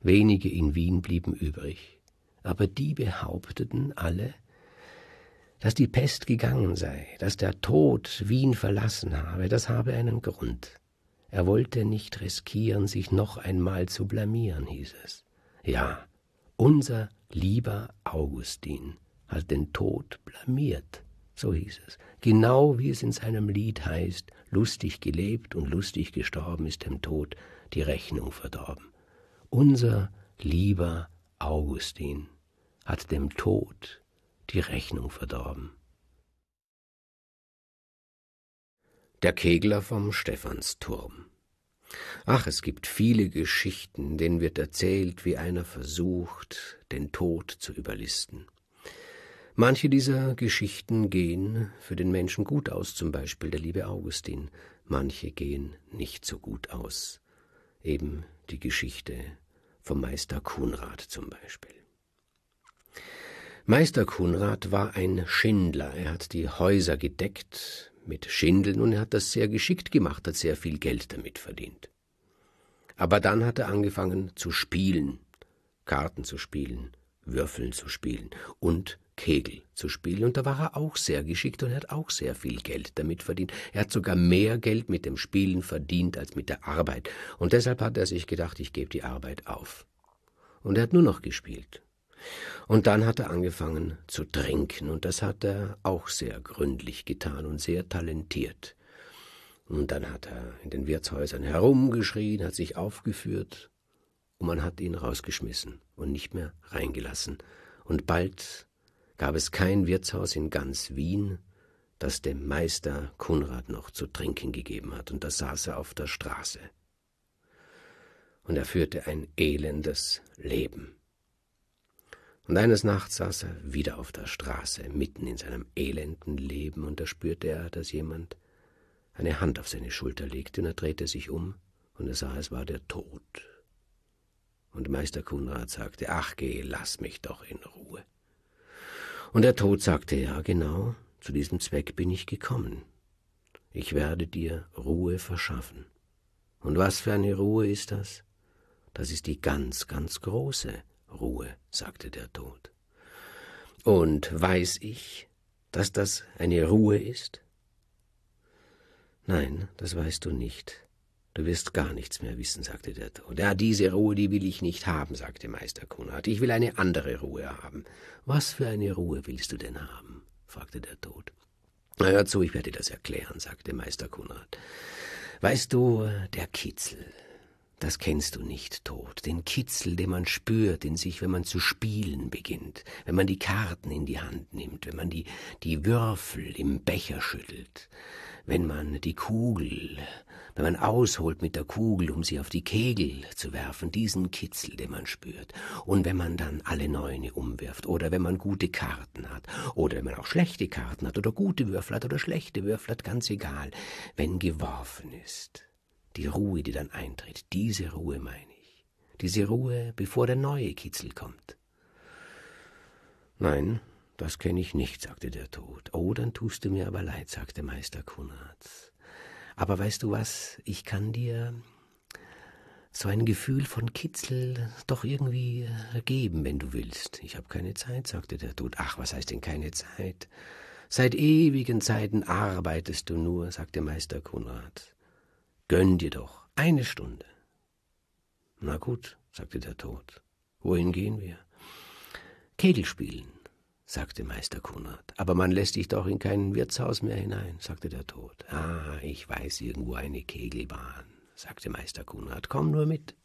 Wenige in Wien blieben übrig, aber die behaupteten alle, dass die Pest gegangen sei, dass der Tod Wien verlassen habe, das habe einen Grund. Er wollte nicht riskieren, sich noch einmal zu blamieren, hieß es. Ja, unser lieber Augustin hat den Tod blamiert so hieß es. Genau wie es in seinem Lied heißt, lustig gelebt und lustig gestorben ist dem Tod die Rechnung verdorben. Unser lieber Augustin hat dem Tod die Rechnung verdorben. Der Kegler vom Stephansturm. Ach, es gibt viele Geschichten, denen wird erzählt, wie einer versucht, den Tod zu überlisten. Manche dieser Geschichten gehen für den Menschen gut aus, zum Beispiel der liebe Augustin, manche gehen nicht so gut aus, eben die Geschichte vom Meister Kunrad zum Beispiel. Meister Kunrad war ein Schindler, er hat die Häuser gedeckt mit Schindeln und er hat das sehr geschickt gemacht, hat sehr viel Geld damit verdient. Aber dann hat er angefangen zu spielen, Karten zu spielen, Würfeln zu spielen und Kegel zu spielen. Und da war er auch sehr geschickt und hat auch sehr viel Geld damit verdient. Er hat sogar mehr Geld mit dem Spielen verdient als mit der Arbeit. Und deshalb hat er sich gedacht, ich gebe die Arbeit auf. Und er hat nur noch gespielt. Und dann hat er angefangen zu trinken, und das hat er auch sehr gründlich getan und sehr talentiert. Und dann hat er in den Wirtshäusern herumgeschrien, hat sich aufgeführt, und man hat ihn rausgeschmissen und nicht mehr reingelassen. Und bald gab es kein Wirtshaus in ganz Wien, das dem Meister Kunrad noch zu trinken gegeben hat, und da saß er auf der Straße. Und er führte ein elendes Leben. Und eines Nachts saß er wieder auf der Straße, mitten in seinem elenden Leben, und da spürte er, dass jemand eine Hand auf seine Schulter legte, und er drehte sich um, und er sah, es war der Tod. Und Meister Kunrad sagte, ach geh, lass mich doch in Ruhe. Und der Tod sagte, ja genau, zu diesem Zweck bin ich gekommen. Ich werde dir Ruhe verschaffen. Und was für eine Ruhe ist das? Das ist die ganz, ganz große Ruhe, sagte der Tod. Und weiß ich, dass das eine Ruhe ist? Nein, das weißt du nicht. Du wirst gar nichts mehr wissen, sagte der Tod. Ja, diese Ruhe, die will ich nicht haben, sagte Meister Konrad. Ich will eine andere Ruhe haben. Was für eine Ruhe willst du denn haben? fragte der Tod. Na, hör zu, ich werde dir das erklären, sagte Meister Konrad. Weißt du, der Kitzel, das kennst du nicht, Tod. Den Kitzel, den man spürt in sich, wenn man zu spielen beginnt, wenn man die Karten in die Hand nimmt, wenn man die, die Würfel im Becher schüttelt, wenn man die Kugel wenn man ausholt mit der Kugel, um sie auf die Kegel zu werfen, diesen Kitzel, den man spürt. Und wenn man dann alle Neune umwirft, oder wenn man gute Karten hat, oder wenn man auch schlechte Karten hat, oder gute Würfel hat, oder schlechte Würfel hat, ganz egal, wenn geworfen ist. Die Ruhe, die dann eintritt, diese Ruhe meine ich. Diese Ruhe, bevor der neue Kitzel kommt. Nein, das kenne ich nicht, sagte der Tod. Oh, dann tust du mir aber leid, sagte Meister Kunards. Aber weißt du was, ich kann dir so ein Gefühl von Kitzel doch irgendwie äh, geben, wenn du willst. Ich habe keine Zeit, sagte der Tod. Ach, was heißt denn keine Zeit? Seit ewigen Zeiten arbeitest du nur, sagte Meister Konrad. Gönn dir doch eine Stunde. Na gut, sagte der Tod. Wohin gehen wir? Kegel spielen sagte Meister Kunert. Aber man lässt dich doch in kein Wirtshaus mehr hinein, sagte der Tod. Ah, ich weiß irgendwo eine Kegelbahn, sagte Meister Kunert. Komm nur mit.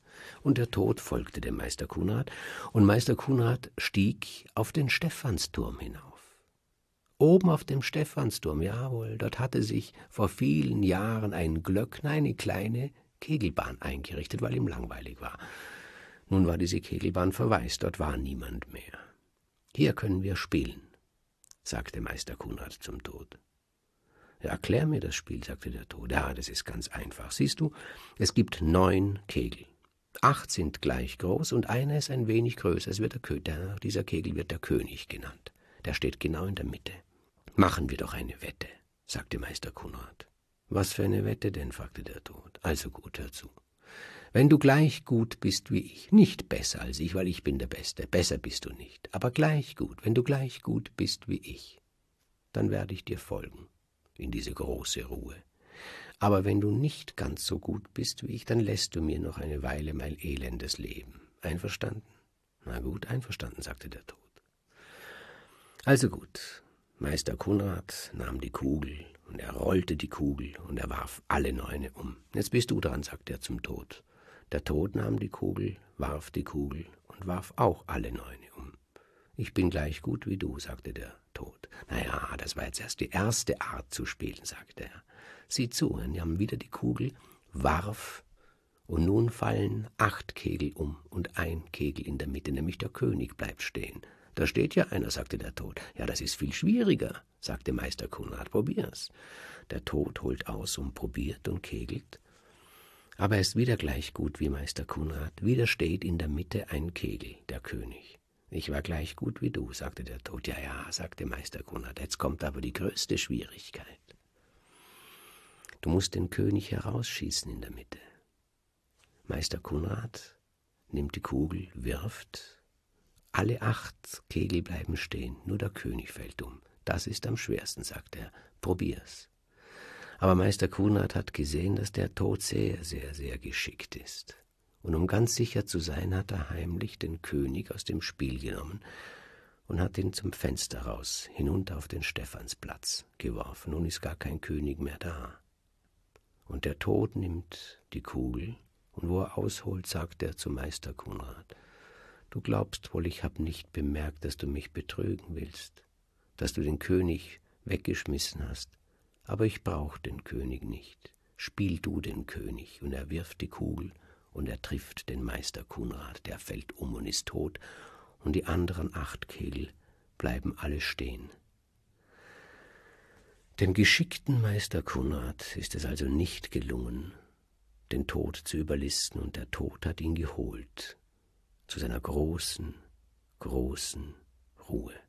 Und der Tod folgte dem Meister Kunert, und Meister Kunert stieg auf den Stephansturm hinauf. Oben auf dem Stephansturm, jawohl, dort hatte sich vor vielen Jahren ein Glöckner eine kleine Kegelbahn eingerichtet, weil ihm langweilig war. Nun war diese Kegelbahn verwaist, dort war niemand mehr. Hier können wir spielen, sagte Meister Kunrad zum Tod. Ja, erklär mir das Spiel, sagte der Tod. Ja, das ist ganz einfach. Siehst du, es gibt neun Kegel. Acht sind gleich groß und einer ist ein wenig größer. Es wird der Kö der, dieser Kegel wird der König genannt. Der steht genau in der Mitte. Machen wir doch eine Wette, sagte Meister Kunrad. Was für eine Wette denn? fragte der Tod. Also gut, hör zu wenn du gleich gut bist wie ich, nicht besser als ich, weil ich bin der Beste, besser bist du nicht, aber gleich gut, wenn du gleich gut bist wie ich, dann werde ich dir folgen in diese große Ruhe. Aber wenn du nicht ganz so gut bist wie ich, dann lässt du mir noch eine Weile mein elendes Leben. Einverstanden? Na gut, einverstanden, sagte der Tod. Also gut, Meister Kunrad nahm die Kugel und er rollte die Kugel und er warf alle Neune um. Jetzt bist du dran, sagte er zum Tod. Der Tod nahm die Kugel, warf die Kugel und warf auch alle neun um. Ich bin gleich gut wie du, sagte der Tod. Naja, das war jetzt erst die erste Art zu spielen, sagte er. Sieh zu, er nahm wieder die Kugel, warf, und nun fallen acht Kegel um und ein Kegel in der Mitte, nämlich der König bleibt stehen. Da steht ja einer, sagte der Tod. Ja, das ist viel schwieriger, sagte Meister Konrad. Probier's. Der Tod holt aus und probiert und kegelt. Aber er ist wieder gleich gut wie Meister Kunrad, wieder steht in der Mitte ein Kegel, der König. Ich war gleich gut wie du, sagte der Tod. Ja, ja, sagte Meister Kunrad, jetzt kommt aber die größte Schwierigkeit. Du musst den König herausschießen in der Mitte. Meister Kunrad nimmt die Kugel, wirft. Alle acht Kegel bleiben stehen, nur der König fällt um. Das ist am schwersten, sagt er. Probier's. Aber Meister Kunrad hat gesehen, dass der Tod sehr, sehr, sehr geschickt ist. Und um ganz sicher zu sein, hat er heimlich den König aus dem Spiel genommen und hat ihn zum Fenster raus, hinunter auf den Stephansplatz geworfen. Nun ist gar kein König mehr da. Und der Tod nimmt die Kugel, und wo er ausholt, sagt er zu Meister Kunrad, Du glaubst wohl, ich hab nicht bemerkt, dass du mich betrügen willst, dass du den König weggeschmissen hast, aber ich brauch den König nicht. Spiel du den König, und er wirft die Kugel, und er trifft den Meister Kunrad, der fällt um und ist tot, und die anderen acht Kegel bleiben alle stehen. Dem geschickten Meister Kunrad ist es also nicht gelungen, den Tod zu überlisten, und der Tod hat ihn geholt, zu seiner großen, großen Ruhe.